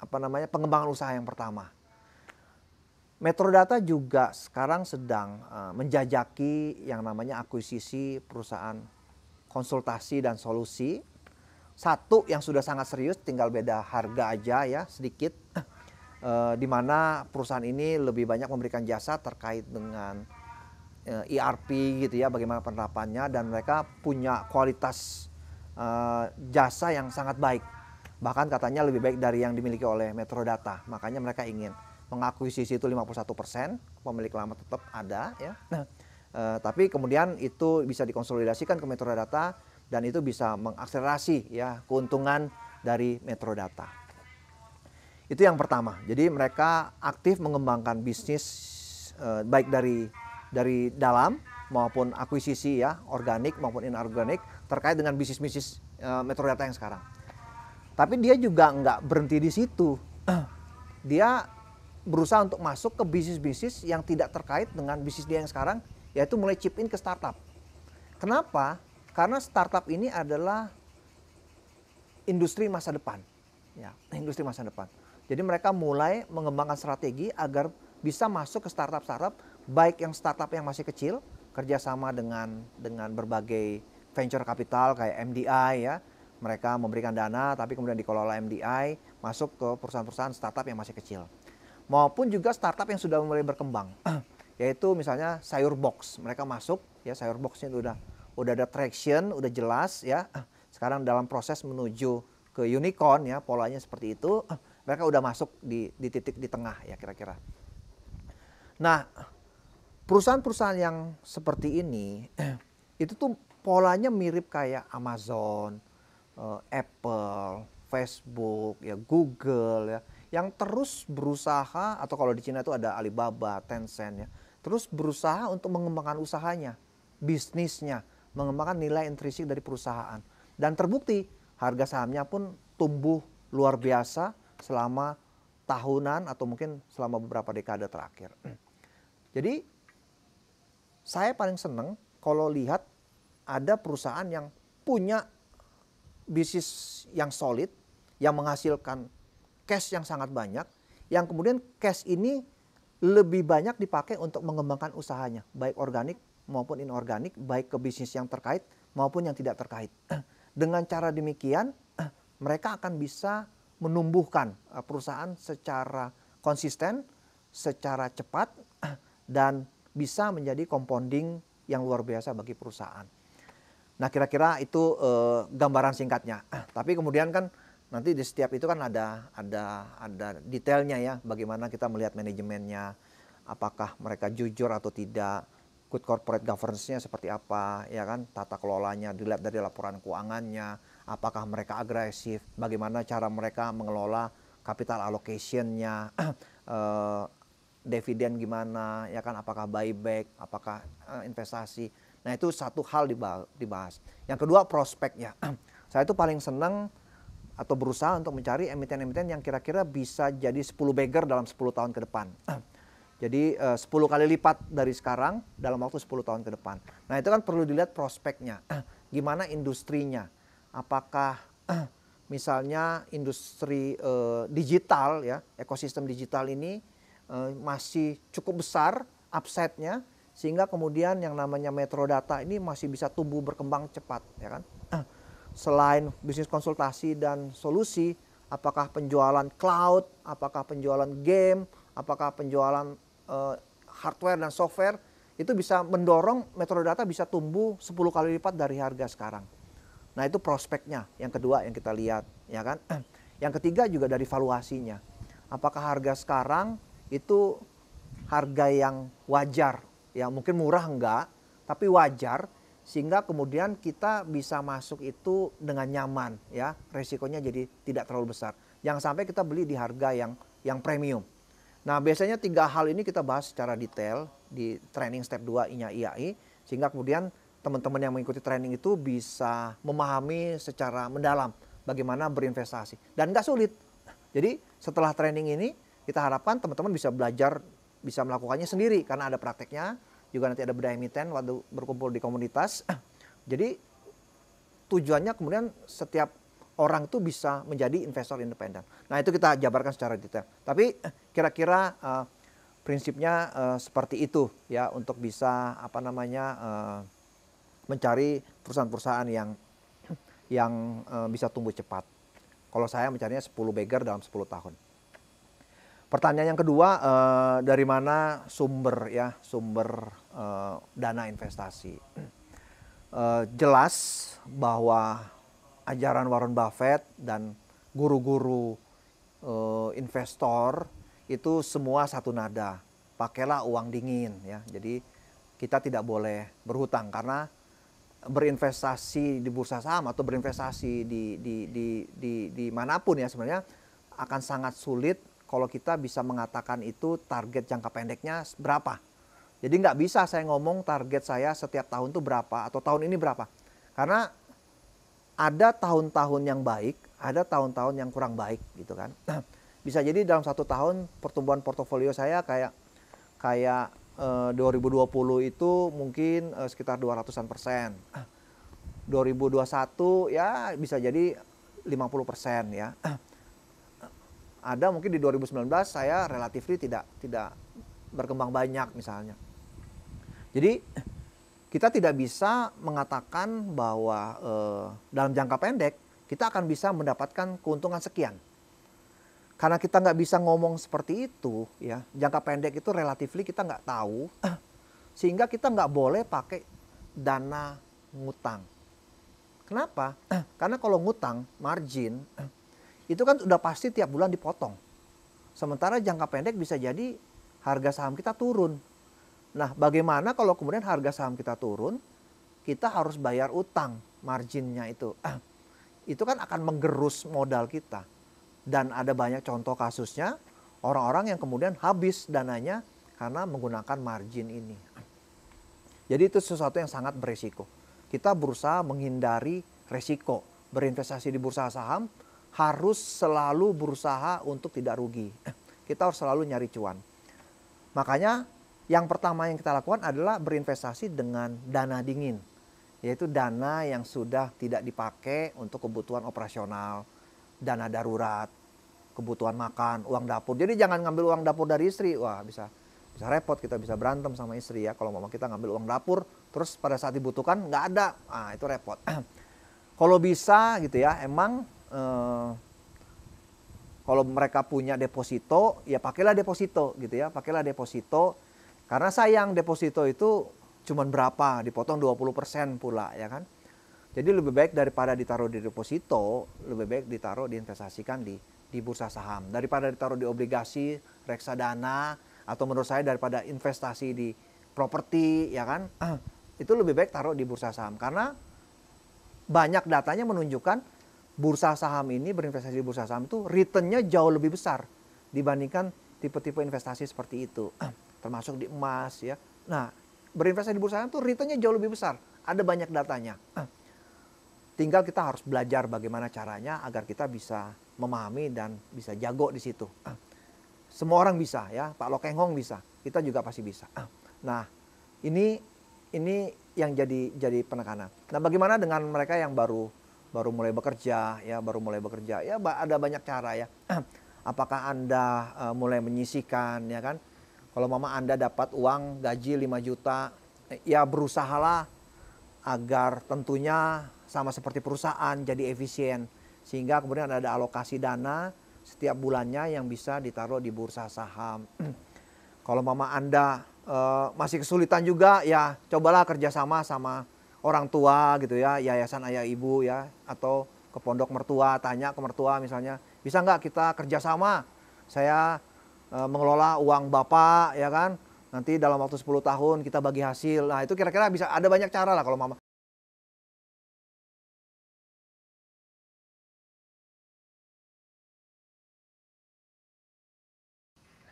apa namanya? pengembangan usaha yang pertama. Metrodata juga sekarang sedang uh, menjajaki yang namanya akuisisi perusahaan konsultasi dan solusi. Satu yang sudah sangat serius tinggal beda harga aja ya sedikit uh, di mana perusahaan ini lebih banyak memberikan jasa terkait dengan uh, eh, ERP gitu ya, bagaimana penerapannya dan mereka punya kualitas uh, jasa yang sangat baik. Bahkan katanya lebih baik dari yang dimiliki oleh Metro Data. Makanya mereka ingin mengakuisisi itu 51%, pemilik lama tetap ada ya. Nah, uh, tapi kemudian itu bisa dikonsolidasikan ke Metro Data dan itu bisa mengakselerasi ya keuntungan dari Metro Data. Itu yang pertama. Jadi mereka aktif mengembangkan bisnis eh, baik dari dari dalam maupun akuisisi ya, organik maupun inorganik terkait dengan bisnis-bisnis eh, metro data yang sekarang. Tapi dia juga nggak berhenti di situ. Dia berusaha untuk masuk ke bisnis-bisnis yang tidak terkait dengan bisnis dia yang sekarang, yaitu mulai chip in ke startup. Kenapa? Karena startup ini adalah industri masa depan ya industri masa depan jadi mereka mulai mengembangkan strategi agar bisa masuk ke startup-startup, baik yang startup yang masih kecil, kerjasama dengan dengan berbagai venture capital kayak MDI ya, mereka memberikan dana tapi kemudian dikelola MDI masuk ke perusahaan-perusahaan startup yang masih kecil. Maupun juga startup yang sudah mulai berkembang, yaitu misalnya sayur box, mereka masuk ya sayur boxnya itu udah udah ada traction, udah jelas ya. Sekarang dalam proses menuju ke unicorn ya polanya seperti itu mereka udah masuk di, di titik di tengah ya kira-kira. Nah, perusahaan-perusahaan yang seperti ini itu tuh polanya mirip kayak Amazon, eh, Apple, Facebook, ya Google ya, yang terus berusaha atau kalau di Cina itu ada Alibaba, Tencent ya, terus berusaha untuk mengembangkan usahanya, bisnisnya, mengembangkan nilai intrinsik dari perusahaan. Dan terbukti harga sahamnya pun tumbuh luar biasa selama tahunan atau mungkin selama beberapa dekade terakhir. Jadi saya paling senang kalau lihat ada perusahaan yang punya bisnis yang solid, yang menghasilkan cash yang sangat banyak, yang kemudian cash ini lebih banyak dipakai untuk mengembangkan usahanya, baik organik maupun inorganik, baik ke bisnis yang terkait maupun yang tidak terkait. Dengan cara demikian, mereka akan bisa menumbuhkan eh, perusahaan secara konsisten, secara cepat dan bisa menjadi compounding yang luar biasa bagi perusahaan. Nah, kira-kira itu eh, gambaran singkatnya. Tapi kemudian kan nanti di setiap itu kan ada ada ada detailnya ya bagaimana kita melihat manajemennya, apakah mereka jujur atau tidak, good corporate governance-nya seperti apa, ya kan, tata kelolanya dilihat dari laporan keuangannya, apakah mereka agresif, bagaimana cara mereka mengelola capital allocation-nya, eh, dividen gimana, ya kan apakah buyback, apakah eh, investasi. Nah, itu satu hal dibahas. Yang kedua prospeknya. Saya itu paling senang atau berusaha untuk mencari emiten-emiten yang kira-kira bisa jadi 10 bagger dalam 10 tahun ke depan. Jadi 10 eh, kali lipat dari sekarang dalam waktu 10 tahun ke depan. Nah itu kan perlu dilihat prospeknya, gimana industrinya apakah misalnya industri uh, digital ya ekosistem digital ini uh, masih cukup besar upside-nya sehingga kemudian yang namanya metrodata ini masih bisa tumbuh berkembang cepat ya kan selain bisnis konsultasi dan solusi apakah penjualan cloud apakah penjualan game apakah penjualan uh, hardware dan software itu bisa mendorong metrodata bisa tumbuh 10 kali lipat dari harga sekarang Nah itu prospeknya yang kedua yang kita lihat ya kan. Yang ketiga juga dari valuasinya. Apakah harga sekarang itu harga yang wajar? Ya mungkin murah enggak, tapi wajar sehingga kemudian kita bisa masuk itu dengan nyaman ya. Resikonya jadi tidak terlalu besar. Jangan sampai kita beli di harga yang yang premium. Nah, biasanya tiga hal ini kita bahas secara detail di training step 2 INYA IAI sehingga kemudian teman-teman yang mengikuti training itu bisa memahami secara mendalam bagaimana berinvestasi dan nggak sulit. Jadi setelah training ini kita harapkan teman-teman bisa belajar bisa melakukannya sendiri karena ada prakteknya juga nanti ada berdaya emiten waktu berkumpul di komunitas. Jadi tujuannya kemudian setiap orang itu bisa menjadi investor independen. Nah itu kita jabarkan secara detail. Tapi kira-kira eh, prinsipnya uh, seperti itu ya untuk bisa apa namanya uh, mencari perusahaan-perusahaan yang yang e, bisa tumbuh cepat. Kalau saya mencarinya 10 beggar dalam 10 tahun. Pertanyaan yang kedua e, dari mana sumber ya sumber e, dana investasi? E, jelas bahwa ajaran Warren Buffett dan guru-guru e, investor itu semua satu nada. Pakailah uang dingin ya. Jadi kita tidak boleh berhutang karena berinvestasi di bursa saham atau berinvestasi di di di di, di manapun ya sebenarnya akan sangat sulit kalau kita bisa mengatakan itu target jangka pendeknya berapa. Jadi nggak bisa saya ngomong target saya setiap tahun itu berapa atau tahun ini berapa. Karena ada tahun-tahun yang baik, ada tahun-tahun yang kurang baik gitu kan. Bisa jadi dalam satu tahun pertumbuhan portofolio saya kayak kayak 2020 eh, itu mungkin uh, sekitar 200-an persen. 2021 ah. ya bisa jadi 50 persen ya. Ah. Ada mungkin di 2019 saya relatif tidak tidak berkembang banyak misalnya. Jadi kita tidak bisa mengatakan bahwa eh, dalam jangka pendek kita akan bisa mendapatkan keuntungan sekian karena kita nggak bisa ngomong seperti itu ya jangka pendek itu relatifly kita nggak tahu sehingga kita nggak boleh pakai dana ngutang kenapa karena kalau ngutang margin itu kan sudah pasti tiap bulan dipotong sementara jangka pendek bisa jadi harga saham kita turun nah bagaimana kalau kemudian harga saham kita turun kita harus bayar utang marginnya itu itu kan akan menggerus modal kita dan ada banyak contoh kasusnya orang-orang yang kemudian habis dananya karena menggunakan margin ini. Jadi itu sesuatu yang sangat berisiko. Kita berusaha menghindari resiko. Berinvestasi di bursa saham harus selalu berusaha untuk tidak rugi. Eh, kita harus selalu nyari cuan. Makanya yang pertama yang kita lakukan adalah berinvestasi dengan dana dingin. Yaitu dana yang sudah tidak dipakai untuk kebutuhan operasional dana darurat, kebutuhan makan, uang dapur. Jadi jangan ngambil uang dapur dari istri. Wah, bisa bisa repot kita bisa berantem sama istri ya kalau mama kita ngambil uang dapur terus pada saat dibutuhkan nggak ada ah itu repot kalau bisa gitu ya emang eh, kalau mereka punya deposito ya pakailah deposito gitu ya pakailah deposito karena sayang deposito itu cuman berapa dipotong 20% pula ya kan jadi lebih baik daripada ditaruh di deposito, lebih baik ditaruh diinvestasikan di di bursa saham daripada ditaruh di obligasi, reksadana atau menurut saya daripada investasi di properti ya kan. Ah. Itu lebih baik taruh di bursa saham karena banyak datanya menunjukkan bursa saham ini berinvestasi di bursa saham itu returnnya jauh lebih besar dibandingkan tipe-tipe investasi seperti itu ah. termasuk di emas ya. Nah, berinvestasi di bursa saham itu returnnya jauh lebih besar. Ada banyak datanya. Ah. Tinggal kita harus belajar bagaimana caranya agar kita bisa memahami dan bisa jago di situ. Ah. Semua orang bisa ya, Pak Lokengong bisa, kita juga pasti bisa. Ah. Nah, ini ini yang jadi jadi penekanan. Nah, bagaimana dengan mereka yang baru baru mulai bekerja ya, baru mulai bekerja ya ada banyak cara ya. Ah. Apakah Anda eh, mulai menyisikan ya kan? Kalau mama Anda dapat uang gaji 5 juta, ya berusahalah agar tentunya sama seperti perusahaan jadi efisien sehingga kemudian ada alokasi dana setiap bulannya yang bisa ditaruh di bursa saham. Kalau mama Anda e, masih kesulitan juga ya cobalah kerjasama sama orang tua gitu ya, yayasan ayah ibu ya atau ke pondok mertua, tanya ke mertua misalnya, bisa nggak kita kerjasama? Saya e, mengelola uang bapak ya kan, nanti dalam waktu 10 tahun kita bagi hasil. Nah, itu kira-kira bisa ada banyak cara lah kalau mama.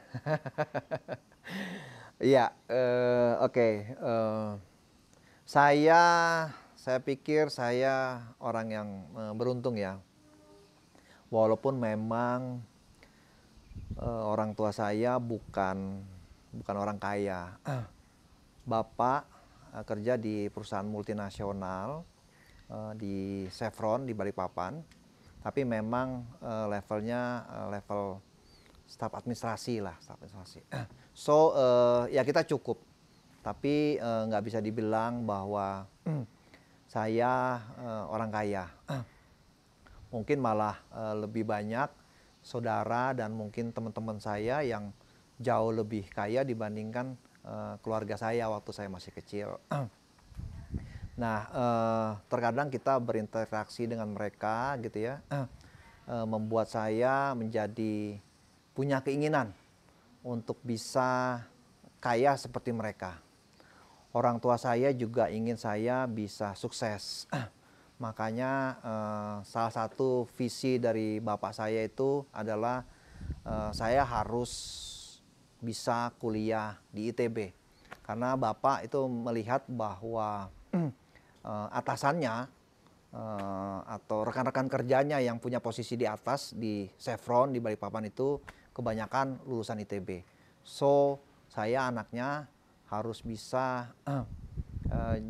Iya, uh, oke. Okay. Uh, eh, saya saya pikir saya orang yang uh, beruntung ya. Walaupun memang uh, orang tua saya bukan bukan orang kaya. Ah. Bapak uh, kerja di perusahaan multinasional uh, di Chevron di Balikpapan, tapi memang uh, levelnya uh, level staf administrasi lah, staf administrasi. Ah. So uh, ya kita cukup, tapi nggak uh, bisa dibilang bahwa hmm. saya uh, orang kaya. Ah. Mungkin malah uh, lebih banyak saudara dan mungkin teman-teman saya yang jauh lebih kaya dibandingkan uh, keluarga saya waktu saya masih kecil. nah, uh, terkadang kita berinteraksi dengan mereka gitu ya, uh, membuat saya menjadi punya keinginan untuk bisa kaya seperti mereka. Orang tua saya juga ingin saya bisa sukses. Makanya eh, salah satu visi dari bapak saya itu adalah eh, saya harus bisa kuliah di ITB karena bapak itu melihat bahwa hmm, eh, atasannya eh, atau rekan-rekan kerjanya yang punya posisi di atas di Chevron di Balikpapan itu kebanyakan lulusan ITB. So saya anaknya harus bisa eh,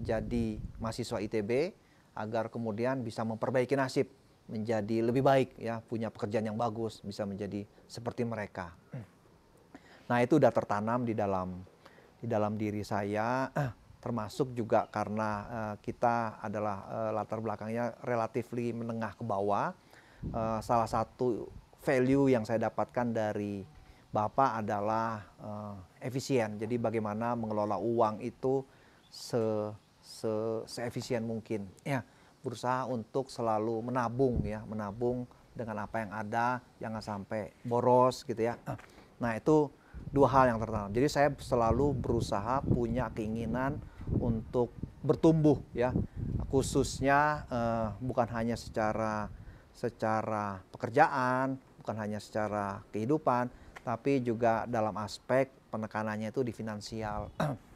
jadi mahasiswa ITB agar kemudian bisa memperbaiki nasib menjadi lebih baik ya punya pekerjaan yang bagus bisa menjadi seperti mereka. Nah itu udah tertanam di dalam di dalam diri saya eh, termasuk juga karena uh, kita adalah uh, latar belakangnya relatifly menengah ke bawah. Uh, salah satu value yang saya dapatkan dari Bapak adalah uh, efisien. Jadi bagaimana mengelola uang itu se se seefisien mungkin. Ya, berusaha untuk selalu menabung ya, menabung dengan apa yang ada, jangan sampai boros gitu ya. Nah, itu dua hal yang tertanam. Jadi saya selalu berusaha punya keinginan untuk bertumbuh ya, khususnya uh, bukan hanya secara secara pekerjaan, bukan hanya secara kehidupan, tapi juga dalam aspek penekanannya itu di finansial.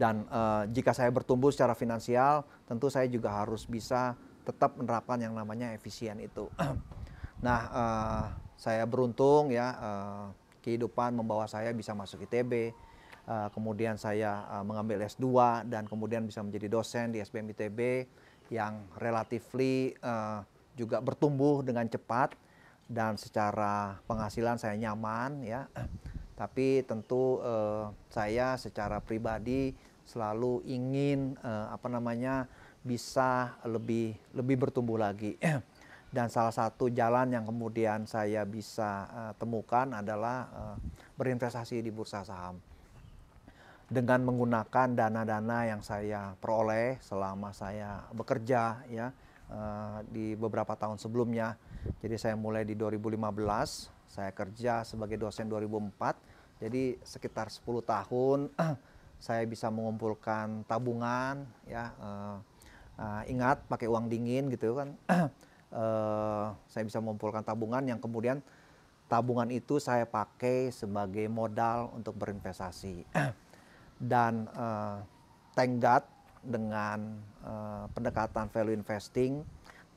Dan uh, jika saya bertumbuh secara finansial, tentu saya juga harus bisa tetap menerapkan yang namanya efisien itu. nah, uh, saya beruntung ya. Uh, kehidupan membawa saya bisa masuk ITB. Uh, eh, kemudian saya uh, mengambil S2 dan kemudian bisa menjadi dosen di SBM ITB yang relatifly uh, eh, juga bertumbuh dengan cepat dan secara penghasilan saya nyaman ya. Tapi tentu uh, saya secara pribadi selalu ingin uh, apa namanya bisa lebih lebih bertumbuh lagi dan salah satu jalan yang kemudian saya bisa uh, temukan adalah uh, berinvestasi di bursa saham dengan menggunakan dana-dana yang saya peroleh selama saya bekerja ya uh, di beberapa tahun sebelumnya. Jadi saya mulai di 2015, saya kerja sebagai dosen 2004. Jadi sekitar 10 tahun saya bisa mengumpulkan tabungan ya uh, uh, ingat pakai uang dingin gitu kan eh, saya bisa mengumpulkan tabungan yang kemudian tabungan itu saya pakai sebagai modal untuk berinvestasi. Dan eh, thank dengan eh, pendekatan value investing,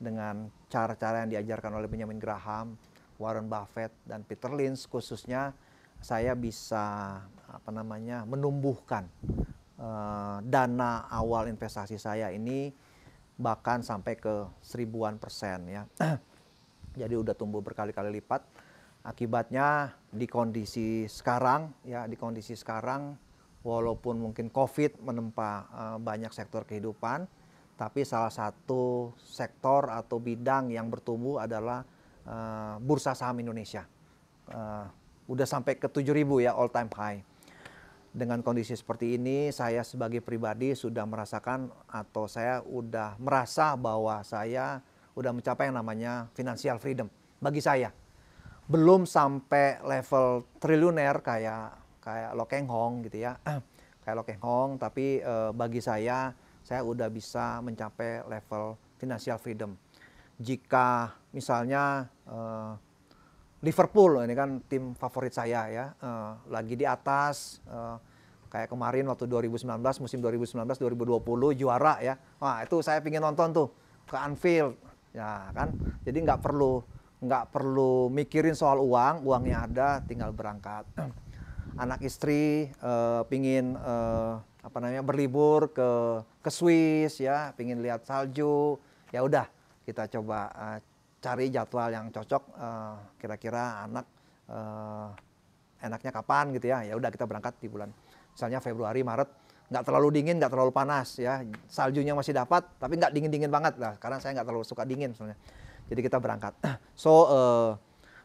dengan cara-cara yang diajarkan oleh Benjamin Graham, Warren Buffett dan Peter Lynch khususnya saya bisa apa namanya menumbuhkan uh, dana awal investasi saya ini bahkan sampai ke seribuan persen ya. Jadi udah tumbuh berkali-kali lipat. Akibatnya di kondisi sekarang ya di kondisi sekarang walaupun mungkin Covid menempa uh, banyak sektor kehidupan, tapi salah satu sektor atau bidang yang bertumbuh adalah uh, bursa saham Indonesia. Uh, udah sampai ke 7.000 ya all time high dengan kondisi seperti ini saya sebagai pribadi sudah merasakan atau saya udah merasa bahwa saya udah mencapai yang namanya financial freedom bagi saya. Belum sampai level triliuner kayak kayak Lo Keng Hong gitu ya. Ah. kayak Lo Keng Hong tapi e, bagi saya saya udah bisa mencapai level financial freedom. Jika misalnya e, Liverpool ini kan tim favorit saya ya, uh, lagi di atas, uh, kayak kemarin waktu 2019 musim 2019 2020 juara ya wah itu saya pingin nonton tuh ke Anfield ya kan jadi nggak perlu nggak perlu mikirin soal uang uangnya ada tinggal berangkat anak istri uh, pingin uh, apa namanya berlibur ke ke Swiss ya pingin lihat salju ya udah kita coba uh, cari jadwal yang cocok kira-kira anak enaknya kapan gitu ya ya udah kita berangkat di bulan misalnya Februari, Maret, nggak terlalu dingin, nggak terlalu panas ya. Saljunya masih dapat, tapi nggak dingin-dingin banget lah. Karena saya nggak terlalu suka dingin sebenarnya. Jadi kita berangkat. So uh,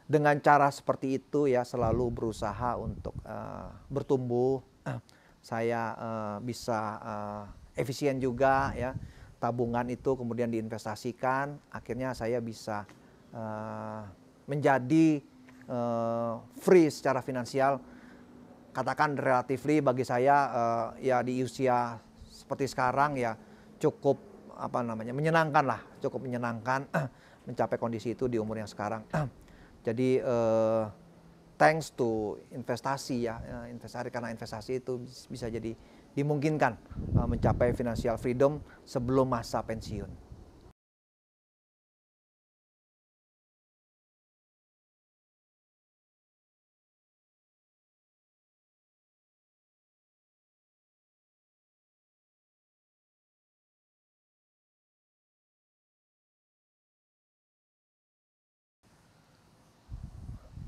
dengan cara seperti itu ya selalu berusaha untuk uh, bertumbuh. saya uh, bisa uh, efisien juga ya. Tabungan itu kemudian diinvestasikan, akhirnya saya bisa uh, menjadi uh, free secara finansial katakan relatifly bagi saya uh, ya di usia seperti sekarang ya cukup apa namanya menyenangkan lah, cukup menyenangkan mencapai kondisi itu di umur yang sekarang. Jadi uh, thanks to investasi ya, ya, investasi karena investasi itu bisa jadi dimungkinkan uh, mencapai financial freedom sebelum masa pensiun.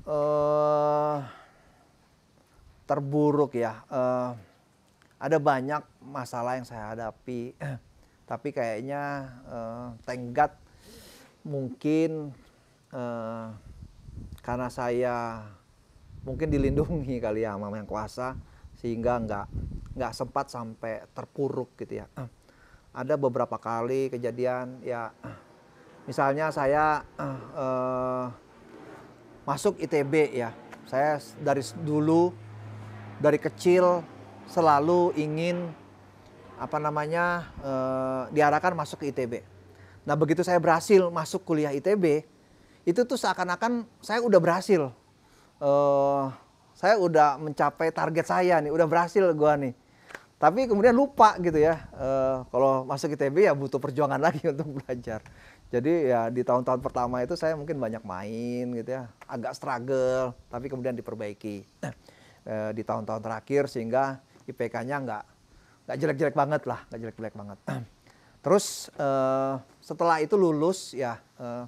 uh, terburuk ya. Uh, ada banyak masalah yang saya hadapi, tapi kayaknya uh, tenggat mungkin uh, karena saya mungkin dilindungi kali ya sama yang kuasa sehingga nggak nggak sempat sampai terpuruk gitu ya. Uh, ada beberapa kali kejadian ya, uh, misalnya saya uh, uh, masuk ITB ya. Saya dari dulu dari kecil selalu ingin apa namanya uh, diarahkan masuk ke ITB. Nah begitu saya berhasil masuk kuliah ITB, itu tuh seakan-akan saya udah berhasil. Uh, saya udah mencapai target saya nih, udah berhasil gua nih. Tapi kemudian lupa gitu ya, uh, kalau masuk ITB ya butuh perjuangan lagi untuk belajar. Jadi ya di tahun-tahun pertama itu saya mungkin banyak main gitu ya, agak struggle, tapi kemudian diperbaiki eh, di tahun-tahun terakhir sehingga IPK-nya nggak nggak jelek-jelek banget lah, nggak jelek-jelek banget. Terus eh, setelah itu lulus ya, eh,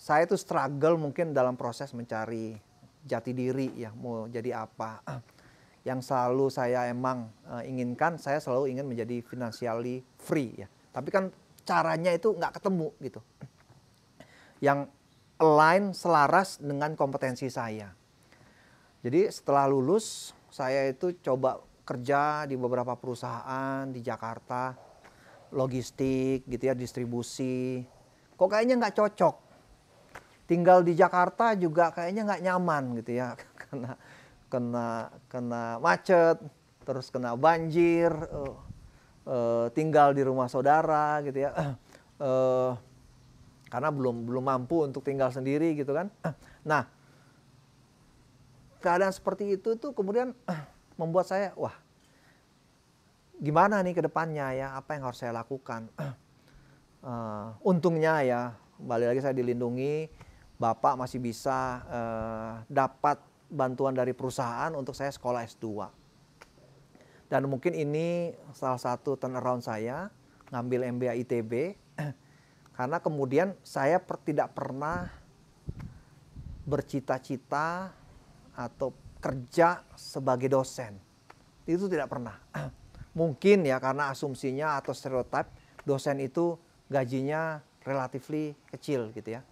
saya itu struggle mungkin dalam proses mencari jati diri ya, mau jadi apa. Yang selalu saya emang eh, inginkan, saya selalu ingin menjadi financially free ya. Tapi kan caranya itu nggak ketemu gitu. Yang align selaras dengan kompetensi saya. Jadi setelah lulus saya itu coba kerja di beberapa perusahaan di Jakarta logistik gitu ya distribusi kok kayaknya nggak cocok tinggal di Jakarta juga kayaknya nggak nyaman gitu ya kena kena kena macet terus kena banjir uh, Eh, tinggal di rumah saudara gitu ya uh, karena belum belum mampu untuk tinggal sendiri gitu kan nah keadaan seperti itu tuh kemudian membuat saya wah gimana nih ke depannya ya apa yang harus saya lakukan uh, untungnya ya kembali lagi saya dilindungi bapak masih bisa uh, dapat bantuan dari perusahaan untuk saya sekolah S2 dan mungkin ini salah satu turnaround saya ngambil MBA ITB karena kemudian saya per, tidak pernah bercita-cita atau kerja sebagai dosen. Itu tidak pernah. Mungkin ya karena asumsinya atau stereotip dosen itu gajinya relatifly kecil gitu ya.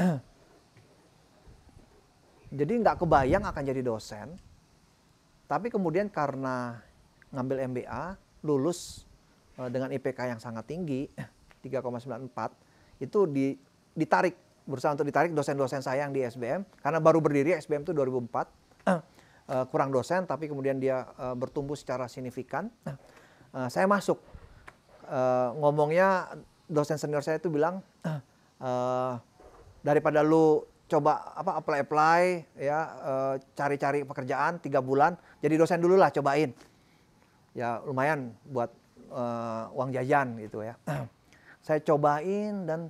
Jadi nggak kebayang akan jadi dosen tapi kemudian karena ngambil MBA, lulus eh, dengan IPK yang sangat tinggi, 3,94, itu ditarik, berusaha untuk ditarik dosen-dosen saya yang di SBM, karena baru berdiri SBM itu 2004, eh, kurang dosen, tapi kemudian dia eh, bertumbuh secara signifikan. Saya masuk, ngomongnya dosen senior saya itu bilang, daripada lu coba apa apply apply ya eh, cari-cari pekerjaan tiga bulan jadi dosen dulu lah cobain ya lumayan buat uh, uang jajan gitu ya saya cobain dan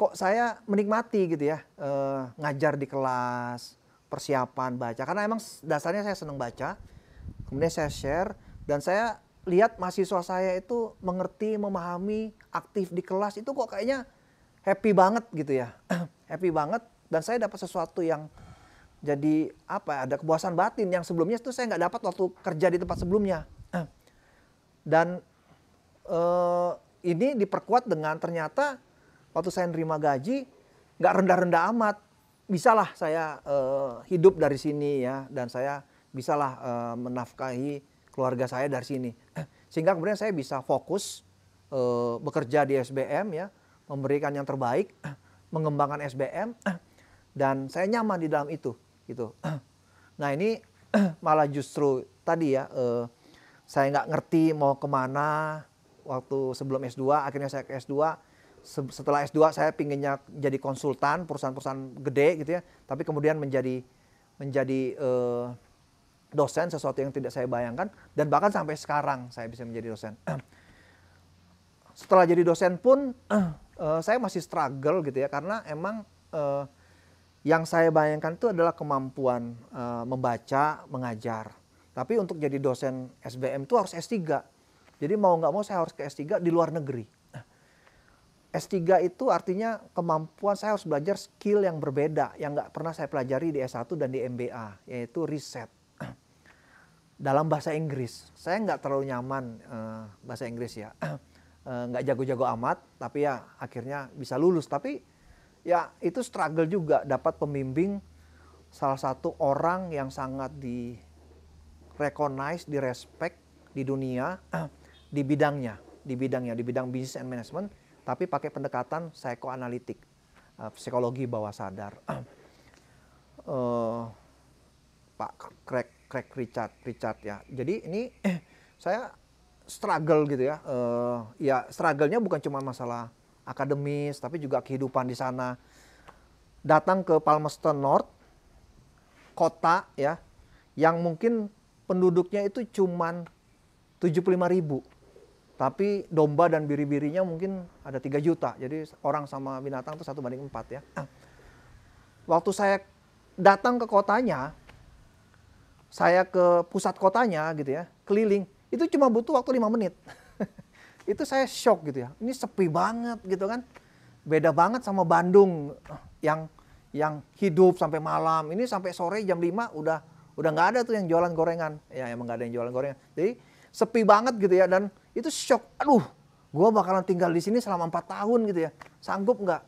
kok saya menikmati gitu ya uh, ngajar di kelas persiapan baca karena emang dasarnya saya seneng baca kemudian saya share dan saya lihat mahasiswa saya itu mengerti memahami aktif di kelas itu kok kayaknya happy banget gitu ya happy banget dan saya dapat sesuatu yang jadi apa ya, ada kepuasan batin yang sebelumnya itu saya nggak dapat waktu kerja di tempat sebelumnya dan eh, ini diperkuat dengan ternyata waktu saya nerima gaji nggak rendah-rendah amat bisalah saya eh, hidup dari sini ya dan saya bisalah eh, menafkahi keluarga saya dari sini sehingga kemudian saya bisa fokus eh, bekerja di SBM ya memberikan yang terbaik mengembangkan SBM dan saya nyaman di dalam itu gitu. Nah ini malah justru tadi ya eh, saya nggak ngerti mau kemana waktu sebelum S2 akhirnya saya ke S2 setelah S2 saya pinginnya jadi konsultan perusahaan-perusahaan gede gitu ya tapi kemudian menjadi menjadi eh, dosen sesuatu yang tidak saya bayangkan dan bahkan sampai sekarang saya bisa menjadi dosen setelah jadi dosen pun eh, saya masih struggle gitu ya karena emang eh, yang saya bayangkan itu adalah kemampuan uh, membaca, mengajar. Tapi untuk jadi dosen SBM itu harus S3. Jadi mau nggak mau saya harus ke S3 di luar negeri. S3 itu artinya kemampuan saya harus belajar skill yang berbeda yang nggak pernah saya pelajari di S1 dan di MBA yaitu riset dalam bahasa Inggris. Saya nggak terlalu nyaman uh, bahasa Inggris ya, eh, nggak uh, jago-jago amat, tapi ya akhirnya bisa lulus. Tapi ya itu struggle juga dapat pembimbing salah satu orang yang sangat di recognize, di respect di dunia di bidangnya, di bidangnya, di bidang bisnis and management, tapi pakai pendekatan psikoanalitik, eh, psikologi bawah sadar. Eh, Pak Craig, Craig Richard, Richard ya. Jadi ini saya struggle gitu ya. Uh, ya struggle-nya bukan cuma masalah akademis tapi juga kehidupan di sana. Datang ke Palmerston North, kota ya, yang mungkin penduduknya itu cuman 75 ribu. Tapi domba dan biri-birinya mungkin ada 3 juta. Jadi orang sama binatang itu satu banding 4 ya. Nah, waktu saya datang ke kotanya, saya ke pusat kotanya gitu ya, keliling. Itu cuma butuh waktu 5 menit itu saya shock gitu ya. Ini sepi banget gitu kan. Beda banget sama Bandung yang yang hidup sampai malam. Ini sampai sore jam 5 udah udah nggak ada tuh yang jualan gorengan. Ya emang nggak ada yang jualan gorengan. Jadi sepi banget gitu ya dan itu shock. Aduh, gua bakalan tinggal di sini selama 4 tahun gitu ya. Sanggup nggak?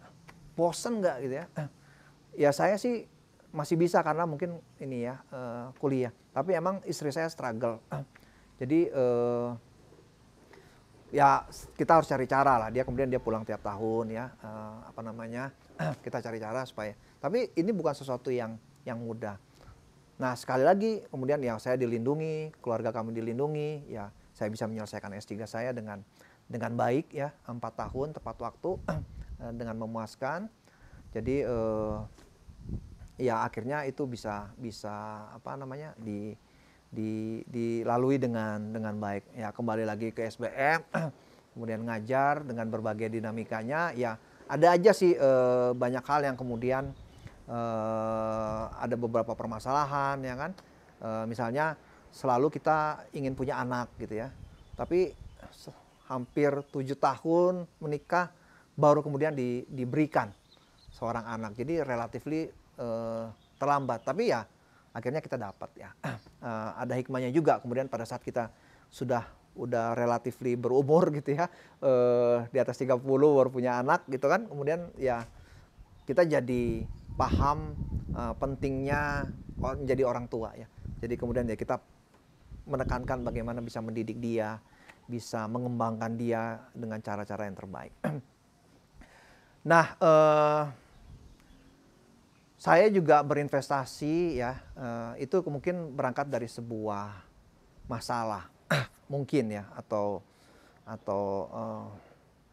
Bosen nggak gitu ya? Eh, ya saya sih masih bisa karena mungkin ini ya uh, kuliah. Tapi emang istri saya struggle. Eh, jadi uh, ya kita harus cari cara lah dia kemudian dia pulang tiap tahun ya uh, apa namanya kita cari cara supaya tapi ini bukan sesuatu yang yang mudah nah sekali lagi kemudian ya saya dilindungi keluarga kami dilindungi ya saya bisa menyelesaikan S3 saya dengan dengan baik ya empat tahun tepat waktu eh, dengan memuaskan jadi uh, ya akhirnya itu bisa bisa apa namanya di di, dilalui dengan dengan baik. Ya kembali lagi ke SBM, kemudian ngajar dengan berbagai dinamikanya. Ya ada aja sih e, banyak hal yang kemudian e, ada beberapa permasalahan ya kan. e, misalnya selalu kita ingin punya anak gitu ya, tapi hampir tujuh tahun menikah baru kemudian di, diberikan seorang anak. Jadi relatif terlambat. Tapi ya akhirnya kita dapat ya. Uh, ada hikmahnya juga kemudian pada saat kita sudah udah relatif berumur gitu ya uh, di atas 30 baru punya anak gitu kan kemudian ya kita jadi paham uh, pentingnya menjadi orang tua ya jadi kemudian ya kita menekankan bagaimana bisa mendidik dia bisa mengembangkan dia dengan cara-cara yang terbaik nah uh, saya juga berinvestasi ya uh, itu mungkin berangkat dari sebuah masalah mungkin ya atau atau uh,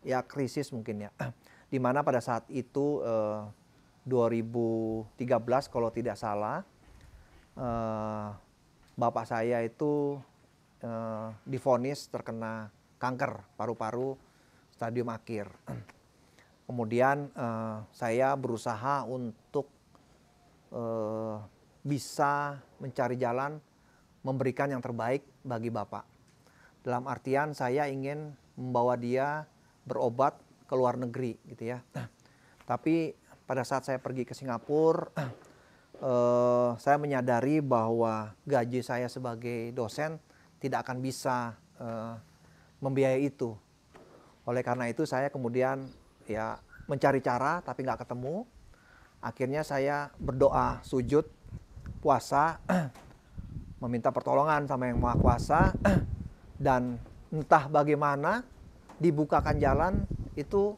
ya krisis mungkin ya di mana pada saat itu uh, eh, 2013 kalau tidak salah uh, bapak saya itu uh, difonis terkena kanker paru-paru stadium akhir kemudian uh, saya berusaha untuk uh, bisa mencari jalan memberikan yang terbaik bagi Bapak. Dalam artian saya ingin membawa dia berobat ke luar negeri gitu ya. Tapi pada saat saya pergi ke Singapura, eh, saya menyadari bahwa gaji saya sebagai dosen tidak akan bisa eh, membiayai itu. Oleh karena itu saya kemudian ya mencari cara tapi nggak ketemu akhirnya saya berdoa sujud puasa meminta pertolongan sama yang maha kuasa dan entah bagaimana dibukakan jalan itu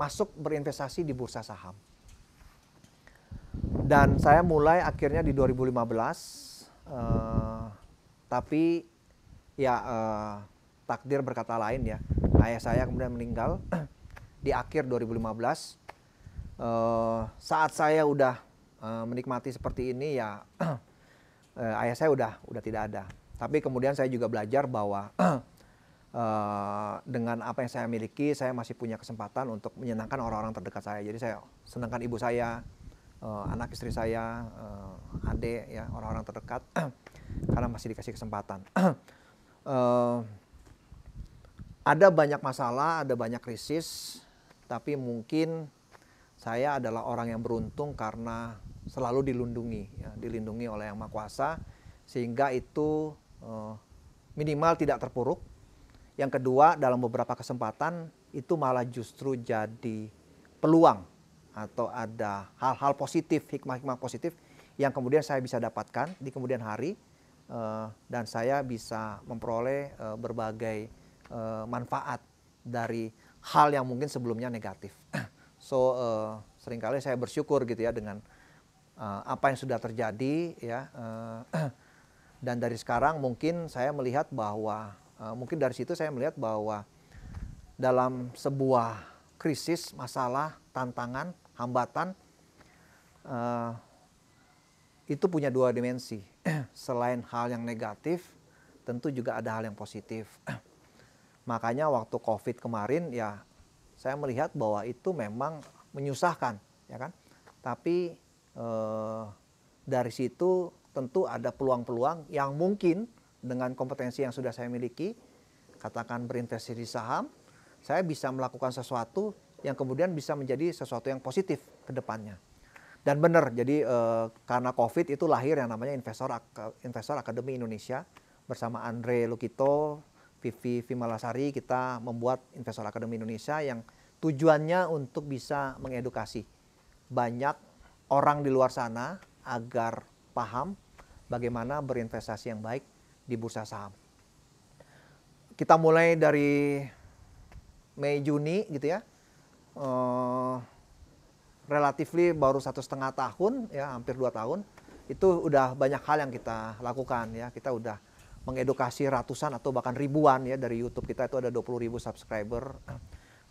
masuk berinvestasi di bursa saham. Dan saya mulai akhirnya di 2015, uh, eh, tapi ya uh, takdir berkata lain ya. Ayah saya kemudian meninggal di akhir 2015 Eh, saat saya udah uh, menikmati seperti ini ya uh, ayah saya udah udah tidak ada. Tapi kemudian saya juga belajar bahwa uh, dengan apa yang saya miliki saya masih punya kesempatan untuk menyenangkan orang-orang terdekat saya. Jadi saya senangkan ibu saya, uh, anak istri saya, uh, adik ya orang-orang terdekat karena masih dikasih kesempatan. uh, ada banyak masalah, ada banyak krisis, tapi mungkin saya adalah orang yang beruntung karena selalu dilindungi, ya, dilindungi oleh Yang Maha Kuasa, sehingga itu uh, minimal tidak terpuruk. Yang kedua, dalam beberapa kesempatan itu malah justru jadi peluang atau ada hal-hal positif, hikmah-hikmah positif yang kemudian saya bisa dapatkan di kemudian hari uh, dan saya bisa memperoleh uh, berbagai manfaat dari hal yang mungkin sebelumnya negatif. So uh, seringkali saya bersyukur gitu ya dengan uh, apa yang sudah terjadi ya. Uh, dan dari sekarang mungkin saya melihat bahwa uh, mungkin dari situ saya melihat bahwa dalam sebuah krisis, masalah, tantangan, hambatan uh, itu punya dua dimensi. Selain hal yang negatif, tentu juga ada hal yang positif. Makanya waktu COVID kemarin ya saya melihat bahwa itu memang menyusahkan, ya kan? Tapi eh, dari situ tentu ada peluang-peluang yang mungkin dengan kompetensi yang sudah saya miliki, katakan berinvestasi di saham, saya bisa melakukan sesuatu yang kemudian bisa menjadi sesuatu yang positif ke depannya. Dan benar, jadi eh, karena COVID itu lahir yang namanya investor investor Akademi Indonesia bersama Andre Lukito, Vivi Vimalasari kita membuat Investor Akademi Indonesia yang tujuannya untuk bisa mengedukasi banyak orang di luar sana agar paham bagaimana berinvestasi yang baik di bursa saham. Kita mulai dari Mei Juni gitu ya. Uh, eh, relatifly baru satu setengah tahun ya hampir dua tahun itu udah banyak hal yang kita lakukan ya kita udah mengedukasi ratusan atau bahkan ribuan ya dari YouTube kita itu ada 20 ribu subscriber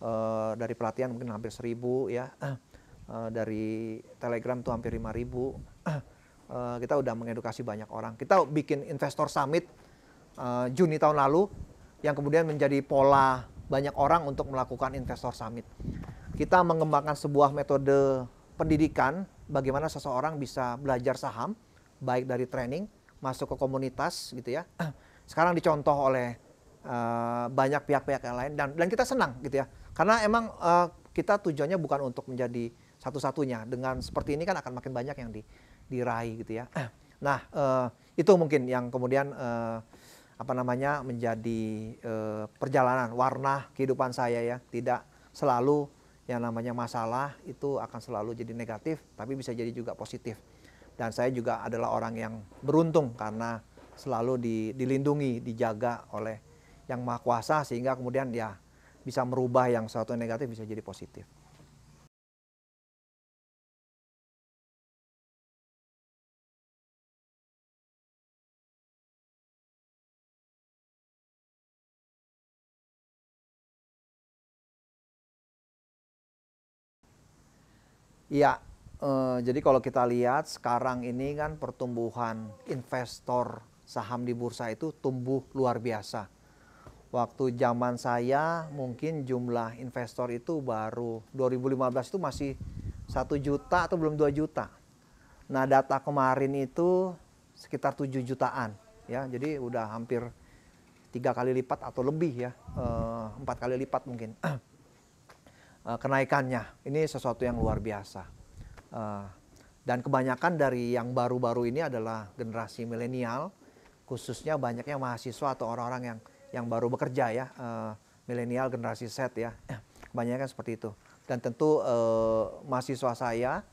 uh, dari pelatihan mungkin hampir seribu ya uh, dari Telegram tuh hampir lima ribu uh, kita udah mengedukasi banyak orang kita bikin investor summit uh, Juni tahun lalu yang kemudian menjadi pola banyak orang untuk melakukan investor summit kita mengembangkan sebuah metode pendidikan bagaimana seseorang bisa belajar saham baik dari training masuk ke komunitas gitu ya. Sekarang dicontoh oleh uh, banyak pihak-pihak yang lain dan dan kita senang gitu ya. Karena emang uh, kita tujuannya bukan untuk menjadi satu-satunya. Dengan seperti ini kan akan makin banyak yang di, diraih gitu ya. Nah, uh, itu mungkin yang kemudian uh, apa namanya menjadi uh, perjalanan warna kehidupan saya ya. Tidak selalu yang namanya masalah itu akan selalu jadi negatif, tapi bisa jadi juga positif dan saya juga adalah orang yang beruntung karena selalu di, dilindungi, dijaga oleh yang maha kuasa sehingga kemudian ya bisa merubah yang suatu yang negatif bisa jadi positif. Ya, uh, jadi kalau kita lihat sekarang ini kan pertumbuhan investor saham di bursa itu tumbuh luar biasa. Waktu zaman saya mungkin jumlah investor itu baru 2015 itu masih satu juta atau belum 2 juta. Nah data kemarin itu sekitar 7 jutaan ya jadi udah hampir tiga kali lipat atau lebih ya eh, empat kali lipat mungkin eh, kenaikannya ini sesuatu yang luar biasa. Uh, dan kebanyakan dari yang baru-baru ini adalah generasi milenial, khususnya banyaknya mahasiswa atau orang-orang yang yang baru bekerja ya, uh, milenial generasi Z ya, kebanyakan seperti itu. Dan tentu uh, mahasiswa saya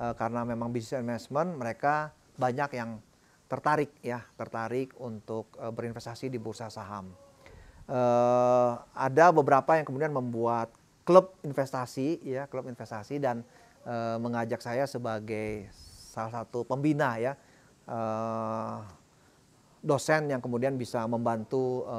uh, karena memang bisnis investment mereka banyak yang tertarik ya, tertarik untuk uh, berinvestasi di bursa saham. Uh, ada beberapa yang kemudian membuat klub investasi ya, klub investasi dan e, mengajak saya sebagai salah satu pembina ya e, dosen yang kemudian bisa membantu e,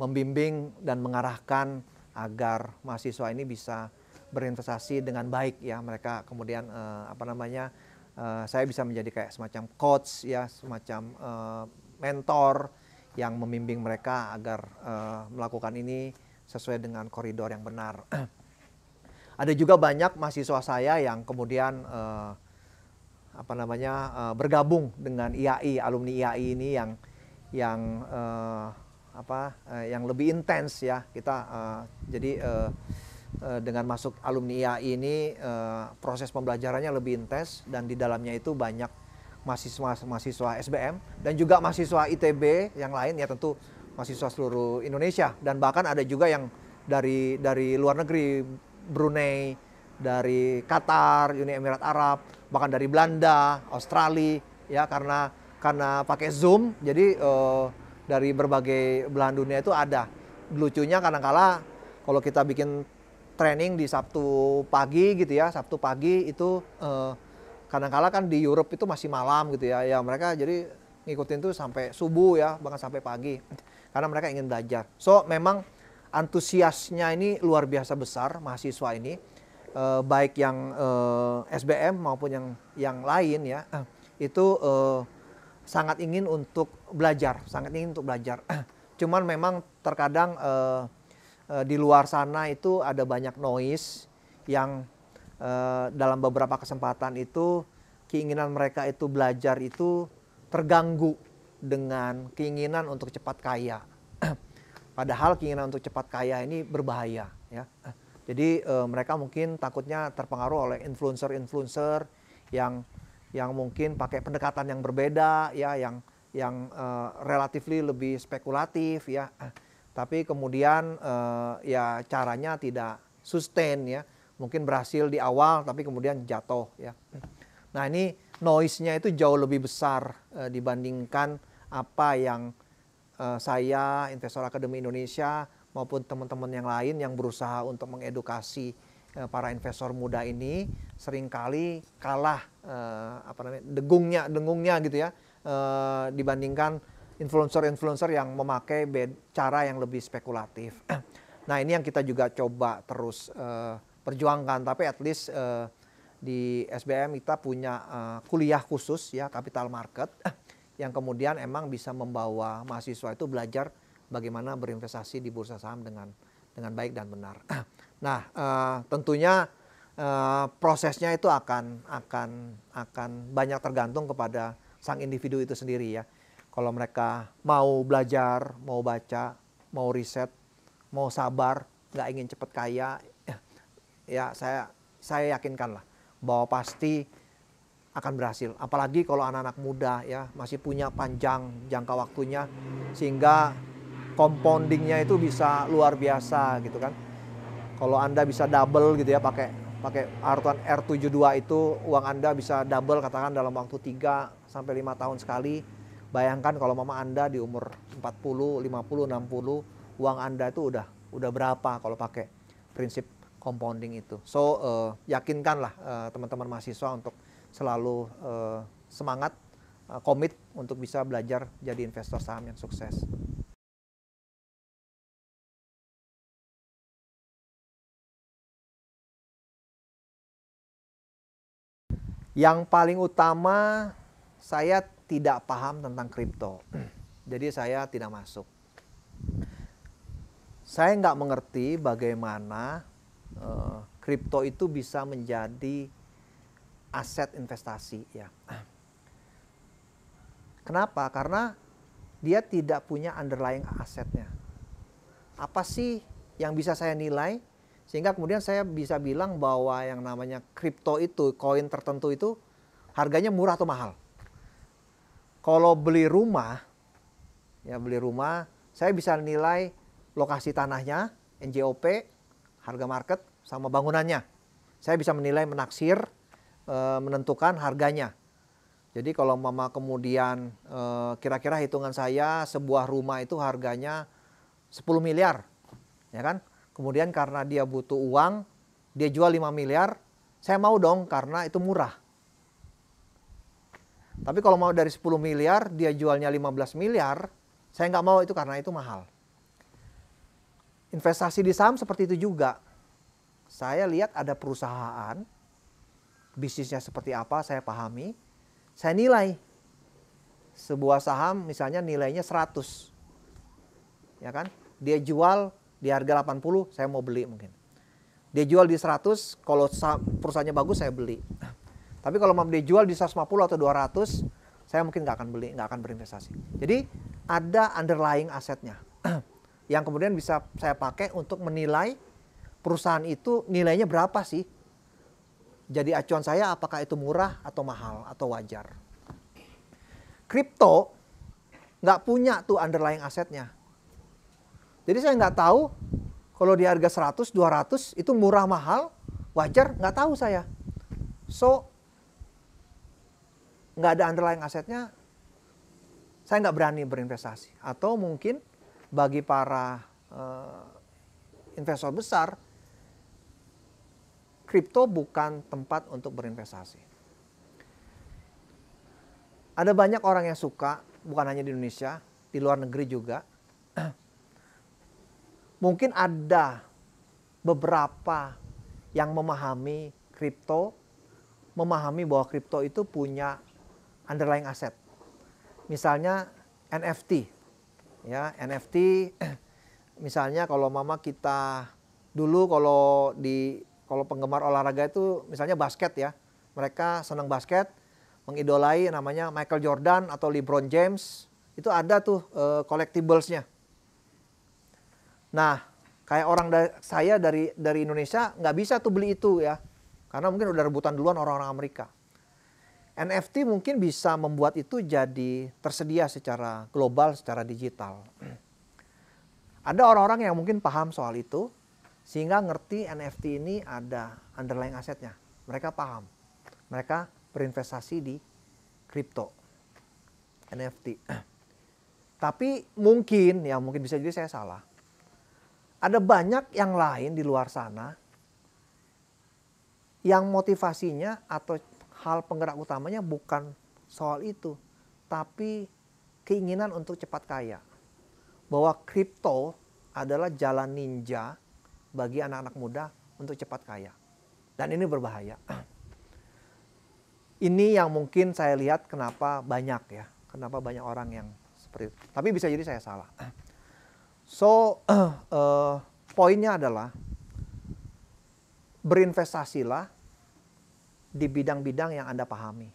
membimbing dan mengarahkan agar mahasiswa ini bisa berinvestasi dengan baik ya mereka kemudian e, apa namanya e, saya bisa menjadi kayak semacam coach ya semacam e, mentor yang membimbing mereka agar e, melakukan ini sesuai dengan koridor yang benar. Ada juga banyak mahasiswa saya yang kemudian uh, apa namanya uh, bergabung dengan IAI, alumni IAI ini yang yang uh, apa uh, yang lebih intens ya kita uh, jadi uh, uh, dengan masuk alumni IAI ini uh, proses pembelajarannya lebih intens dan di dalamnya itu banyak mahasiswa mahasiswa SBM dan juga mahasiswa ITB yang lain ya tentu mahasiswa seluruh Indonesia dan bahkan ada juga yang dari dari luar negeri Brunei, dari Qatar, Uni Emirat Arab, bahkan dari Belanda, Australia, ya karena karena pakai Zoom, jadi uh, dari berbagai belahan dunia itu ada. Lucunya kadang-kala kalau kita bikin training di Sabtu pagi gitu ya, Sabtu pagi itu uh, kadang-kala kan di Europe itu masih malam gitu ya, ya mereka jadi ngikutin tuh sampai subuh ya, bahkan sampai pagi, karena mereka ingin belajar. So memang antusiasnya ini luar biasa besar mahasiswa ini eh, baik yang eh, SBM maupun yang yang lain ya eh, itu eh, sangat ingin untuk belajar sangat ingin untuk belajar cuman memang terkadang eh, eh, di luar sana itu ada banyak noise yang eh, dalam beberapa kesempatan itu keinginan mereka itu belajar itu terganggu dengan keinginan untuk cepat kaya Padahal keinginan untuk cepat kaya ini berbahaya ya. Jadi e, mereka mungkin takutnya terpengaruh oleh influencer-influencer yang yang mungkin pakai pendekatan yang berbeda ya yang yang e, lebih spekulatif ya. Tapi kemudian e, ya caranya tidak sustain ya. Mungkin berhasil di awal tapi kemudian jatuh ya. Nah, ini noise-nya itu jauh lebih besar e, dibandingkan apa yang uh, saya, Investor Akademi Indonesia, maupun teman-teman yang lain yang berusaha untuk mengedukasi uh, para investor muda ini seringkali kalah uh, apa namanya degungnya dengungnya gitu ya uh, dibandingkan influencer-influencer yang memakai cara yang lebih spekulatif. Nah ini yang kita juga coba terus uh, perjuangkan, tapi at least uh, di SBM kita punya uh, kuliah khusus ya capital market yang kemudian emang bisa membawa mahasiswa itu belajar bagaimana berinvestasi di bursa saham dengan dengan baik dan benar. Nah, uh, tentunya uh, prosesnya itu akan akan akan banyak tergantung kepada sang individu itu sendiri ya. Kalau mereka mau belajar, mau baca, mau riset, mau sabar, nggak ingin cepat kaya, ya saya saya yakinkan lah bahwa pasti akan berhasil. Apalagi kalau anak-anak muda ya masih punya panjang jangka waktunya sehingga compoundingnya itu bisa luar biasa gitu kan. Kalau Anda bisa double gitu ya pakai pakai artuan R72 itu uang Anda bisa double katakan dalam waktu 3 sampai 5 tahun sekali. Bayangkan kalau mama Anda di umur 40, 50, 60 uang Anda itu udah udah berapa kalau pakai prinsip compounding itu. So uh, yakinkanlah teman eh, teman-teman mahasiswa untuk selalu uh, semangat, uh, komit untuk bisa belajar jadi investor saham yang sukses. Yang paling utama saya tidak paham tentang kripto. Jadi saya tidak masuk. Saya nggak mengerti bagaimana eh, kripto uh, itu bisa menjadi aset investasi ya. Kenapa? Karena dia tidak punya underlying asetnya. Apa sih yang bisa saya nilai sehingga kemudian saya bisa bilang bahwa yang namanya kripto itu, koin tertentu itu harganya murah atau mahal. Kalau beli rumah, ya beli rumah, saya bisa nilai lokasi tanahnya, NJOP, harga market sama bangunannya. Saya bisa menilai menaksir e, menentukan harganya. Jadi kalau mama kemudian eh, kira-kira hitungan saya sebuah rumah itu harganya 10 miliar, ya kan? Kemudian karena dia butuh uang, dia jual 5 miliar, saya mau dong karena itu murah. Tapi kalau mau dari 10 miliar, dia jualnya 15 miliar, saya nggak mau itu karena itu mahal. Investasi di saham seperti itu juga. Saya lihat ada perusahaan bisnisnya seperti apa, saya pahami. Saya nilai sebuah saham misalnya nilainya 100. Ya kan? Dia jual di harga 80, saya mau beli mungkin. Dia jual di 100, kalau perusahaannya bagus saya beli. Tapi kalau mau dia jual di 150 atau 200, saya mungkin nggak akan beli, nggak akan berinvestasi. Jadi ada underlying asetnya yang kemudian bisa saya pakai untuk menilai perusahaan itu nilainya berapa sih jadi acuan saya apakah itu murah atau mahal atau wajar. Kripto nggak punya tuh underlying asetnya. Jadi saya nggak tahu kalau di harga 100, 200 itu murah mahal, wajar nggak tahu saya. So nggak ada underlying asetnya, saya nggak berani berinvestasi. Atau mungkin bagi para uh, investor besar kripto bukan tempat untuk berinvestasi. Ada banyak orang yang suka, bukan hanya di Indonesia, di luar negeri juga. Mungkin ada beberapa yang memahami kripto, memahami bahwa kripto itu punya underlying asset. Misalnya NFT. Ya, NFT misalnya kalau mama kita dulu kalau di kalau penggemar olahraga itu misalnya basket ya. Mereka senang basket, mengidolai namanya Michael Jordan atau LeBron James. Itu ada tuh uh, collectiblesnya. Nah, kayak orang da saya dari dari Indonesia nggak bisa tuh beli itu ya. Karena mungkin udah rebutan duluan orang-orang Amerika. NFT mungkin bisa membuat itu jadi tersedia secara global, secara digital. Ada orang-orang yang mungkin paham soal itu, sehingga ngerti NFT ini ada underlying asetnya. Mereka paham. Mereka berinvestasi di kripto NFT. Tapi mungkin ya mungkin bisa jadi saya salah. Ada banyak yang lain di luar sana yang motivasinya atau hal penggerak utamanya bukan soal itu, tapi keinginan untuk cepat kaya. Bahwa kripto adalah jalan ninja bagi anak-anak muda untuk cepat kaya. Dan ini berbahaya. Ini yang mungkin saya lihat kenapa banyak ya. Kenapa banyak orang yang seperti itu. Tapi bisa jadi saya salah. So, uh, uh, poinnya adalah berinvestasilah di bidang-bidang yang Anda pahami.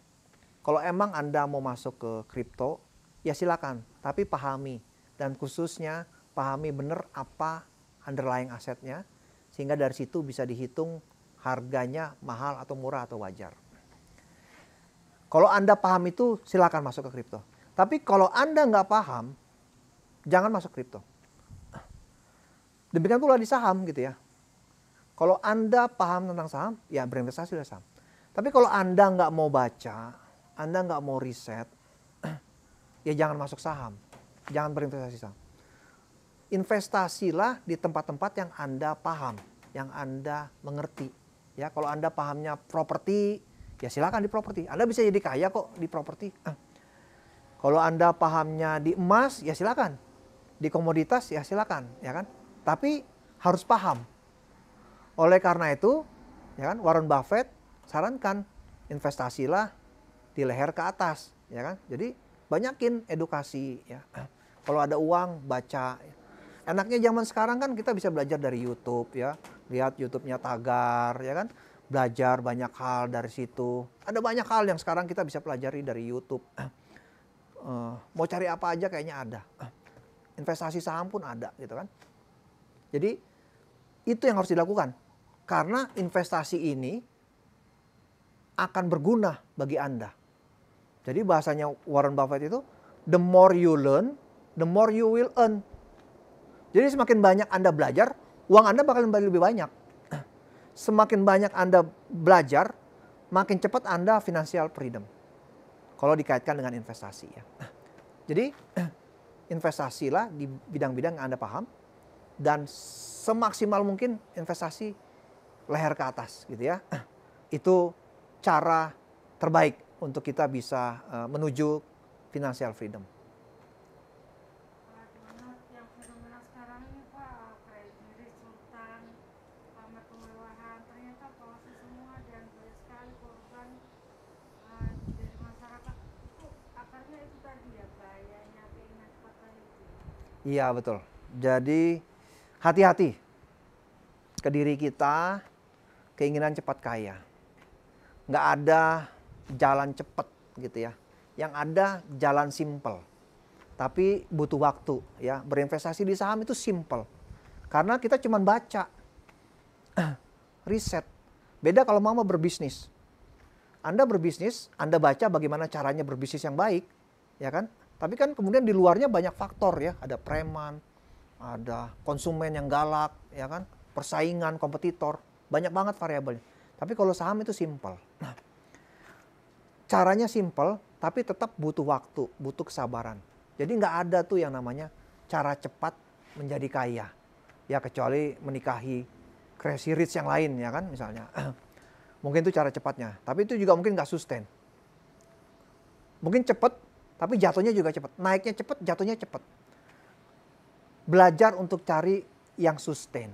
Kalau emang Anda mau masuk ke kripto, ya silakan, tapi pahami dan khususnya pahami benar apa underlying asetnya sehingga dari situ bisa dihitung harganya mahal atau murah atau wajar. Kalau Anda paham itu silakan masuk ke kripto. Tapi kalau Anda nggak paham, jangan masuk kripto. Demikian pula di saham gitu ya. Kalau Anda paham tentang saham, ya berinvestasi di saham. Tapi kalau Anda nggak mau baca, Anda nggak mau riset, ya jangan masuk saham. Jangan berinvestasi saham investasilah di tempat-tempat yang Anda paham, yang Anda mengerti. Ya, kalau Anda pahamnya properti, ya silakan di properti. Anda bisa jadi kaya kok di properti. Ah. Kalau Anda pahamnya di emas, ya silakan. Di komoditas, ya silakan, ya kan? Tapi harus paham. Oleh karena itu, ya kan Warren Buffett sarankan investasilah di leher ke atas, ya kan? Jadi banyakin edukasi ya. Ah. Kalau ada uang baca ya enaknya zaman sekarang kan kita bisa belajar dari YouTube ya lihat YouTube-nya Tagar ya kan belajar banyak hal dari situ ada banyak hal yang sekarang kita bisa pelajari dari YouTube uh, mau cari apa aja kayaknya ada investasi saham pun ada gitu kan jadi itu yang harus dilakukan karena investasi ini akan berguna bagi anda jadi bahasanya Warren Buffett itu the more you learn the more you will earn jadi semakin banyak Anda belajar, uang Anda bakal lebih banyak. Semakin banyak Anda belajar, makin cepat Anda financial freedom. Kalau dikaitkan dengan investasi ya. Jadi investasilah di bidang-bidang yang Anda paham dan semaksimal mungkin investasi leher ke atas gitu ya. Itu cara terbaik untuk kita bisa eh, menuju financial freedom. Iya betul. Jadi hati-hati ke diri kita, keinginan cepat kaya. Nggak ada jalan cepat gitu ya. Yang ada jalan simpel. Tapi butuh waktu ya. Berinvestasi di saham itu simpel. Karena kita cuma baca. Riset. Beda kalau mama berbisnis. Anda berbisnis, Anda baca bagaimana caranya berbisnis yang baik, ya kan? Tapi kan kemudian di luarnya banyak faktor ya, ada preman, ada konsumen yang galak, ya kan, persaingan, kompetitor, banyak banget variabelnya. Tapi kalau saham itu simple. Nah, caranya simple, tapi tetap butuh waktu, butuh kesabaran. Jadi nggak ada tuh yang namanya cara cepat menjadi kaya. Ya kecuali menikahi crazy rich yang lain ya kan misalnya. mungkin itu cara cepatnya, tapi itu juga mungkin nggak sustain. Mungkin cepat tapi jatuhnya juga cepat. Naiknya cepat, jatuhnya cepat. Belajar untuk cari yang sustain.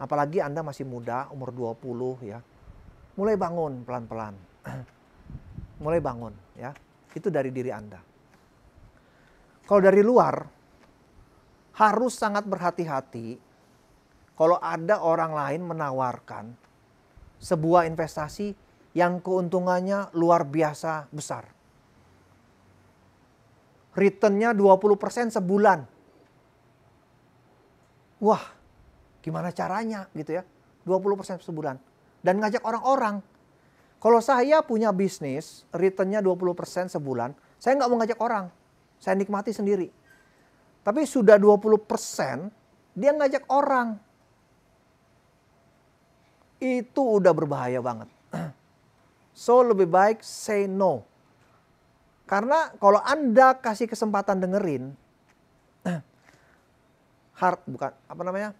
Apalagi Anda masih muda, umur 20 ya. Mulai bangun pelan-pelan. Mulai bangun ya. Itu dari diri Anda. Kalau dari luar, harus sangat berhati-hati kalau ada orang lain menawarkan sebuah investasi yang keuntungannya luar biasa besar returnnya 20% sebulan. Wah, gimana caranya gitu ya? 20% sebulan. Dan ngajak orang-orang. Kalau saya punya bisnis, returnnya 20% sebulan, saya nggak mau ngajak orang. Saya nikmati sendiri. Tapi sudah 20%, dia ngajak orang. Itu udah berbahaya banget. So lebih baik say no karena kalau Anda kasih kesempatan dengerin, hard bukan apa namanya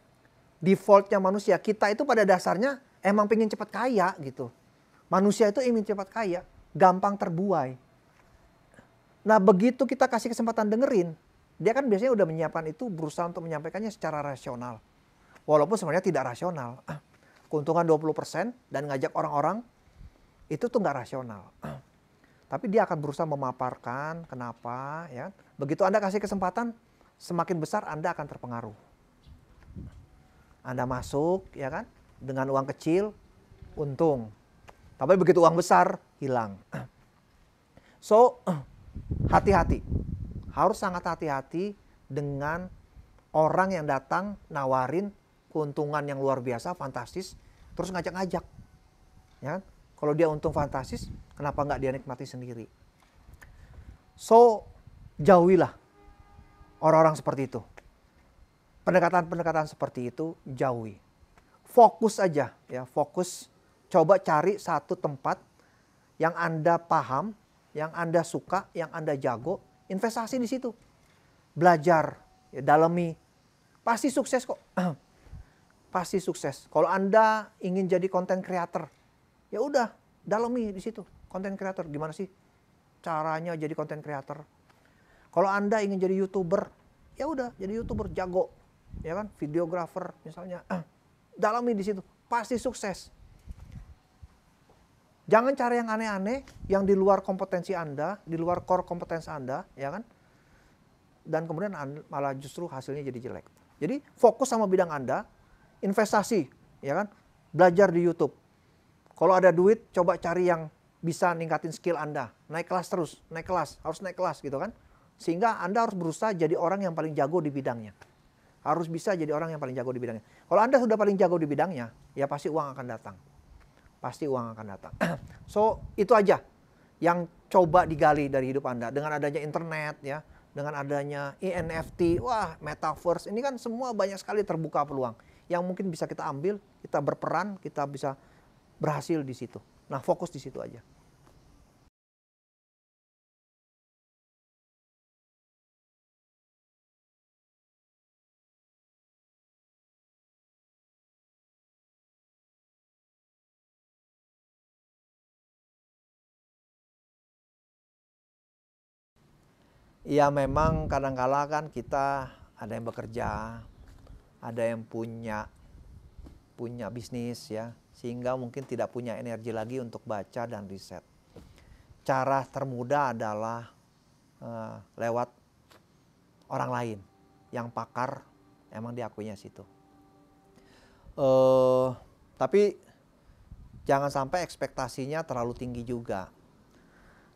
defaultnya manusia kita itu pada dasarnya emang pengen cepat kaya gitu manusia itu ingin cepat kaya gampang terbuai nah begitu kita kasih kesempatan dengerin dia kan biasanya udah menyiapkan itu berusaha untuk menyampaikannya secara rasional walaupun sebenarnya tidak rasional keuntungan 20% dan ngajak orang-orang itu tuh nggak rasional Tapi dia akan berusaha memaparkan kenapa ya. Begitu Anda kasih kesempatan semakin besar Anda akan terpengaruh. Anda masuk ya kan dengan uang kecil untung. Tapi begitu uang besar hilang. So hati-hati. Harus sangat hati-hati dengan orang yang datang nawarin keuntungan yang luar biasa, fantastis, terus ngajak-ngajak. Ya, kan. Kalau dia untung fantastis, kenapa nggak dia nikmati sendiri? So, jauhilah orang-orang seperti itu. Pendekatan-pendekatan seperti itu jauhi. Fokus aja ya, fokus. Coba cari satu tempat yang Anda paham, yang Anda suka, yang Anda jago, investasi di situ. Belajar, ya, dalami. Pasti sukses kok. Pasti sukses. Kalau Anda ingin jadi konten creator, ya udah dalami di situ konten kreator gimana sih caranya jadi konten kreator kalau anda ingin jadi youtuber ya udah jadi youtuber jago ya kan videographer misalnya dalami di situ pasti sukses jangan cari yang aneh-aneh yang di luar kompetensi anda di luar core kompetensi anda ya kan dan kemudian malah justru hasilnya jadi jelek jadi fokus sama bidang anda investasi ya kan belajar di YouTube kalau ada duit, coba cari yang bisa ningkatin skill Anda. Naik kelas terus, naik kelas, harus naik kelas gitu kan. Sehingga Anda harus berusaha jadi orang yang paling jago di bidangnya. Harus bisa jadi orang yang paling jago di bidangnya. Kalau Anda sudah paling jago di bidangnya, ya pasti uang akan datang. Pasti uang akan datang. so, itu aja yang coba digali dari hidup Anda dengan adanya internet ya, dengan adanya e NFT, wah metaverse ini kan semua banyak sekali terbuka peluang yang mungkin bisa kita ambil, kita berperan, kita bisa berhasil di situ. Nah, fokus di situ aja. Ya memang kadang -kadang kan kita ada yang bekerja, ada yang punya punya bisnis ya, sehingga mungkin tidak punya energi lagi untuk baca dan riset. Cara termudah adalah uh, lewat orang lain yang pakar, emang diakuinya situ. Uh, tapi jangan sampai ekspektasinya terlalu tinggi juga.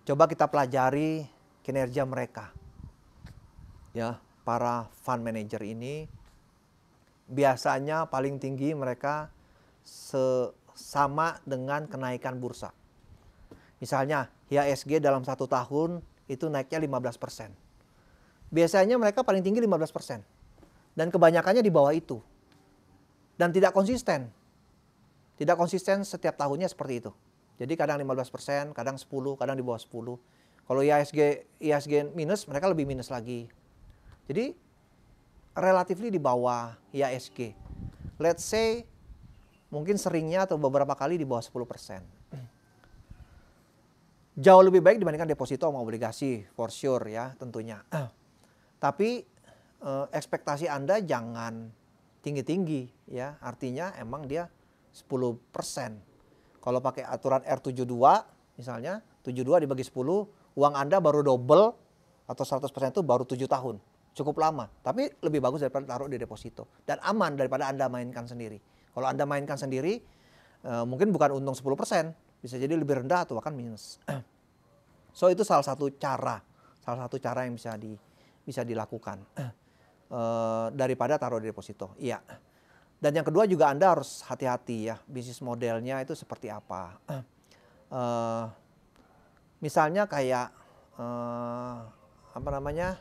Coba kita pelajari kinerja mereka. Ya, para fund manager ini biasanya paling tinggi mereka sama dengan kenaikan bursa. Misalnya IHSG dalam satu tahun itu naiknya 15%. Biasanya mereka paling tinggi 15%. Dan kebanyakannya di bawah itu. Dan tidak konsisten. Tidak konsisten setiap tahunnya seperti itu. Jadi kadang 15%, kadang 10, kadang di bawah 10. Kalau IHSG, IHSG minus, mereka lebih minus lagi. Jadi relatifly di bawah IHSG. Let's say mungkin seringnya atau beberapa kali di bawah 10%. Jauh lebih baik dibandingkan deposito sama obligasi for sure ya tentunya. Tapi eh, ekspektasi Anda jangan tinggi-tinggi ya. Artinya emang dia 10%. Kalau pakai aturan R72 misalnya 72 dibagi 10, uang Anda baru double atau 100% itu baru 7 tahun. Cukup lama, tapi lebih bagus daripada taruh di deposito dan aman daripada Anda mainkan sendiri. Kalau Anda mainkan sendiri, eh, mungkin bukan untung 10%, bisa jadi lebih rendah atau bahkan minus. so itu salah satu cara, salah satu cara yang bisa di bisa dilakukan eh, daripada taruh di deposito. Iya. Dan yang kedua juga Anda harus hati-hati ya, bisnis modelnya itu seperti apa. Eh, misalnya kayak apa namanya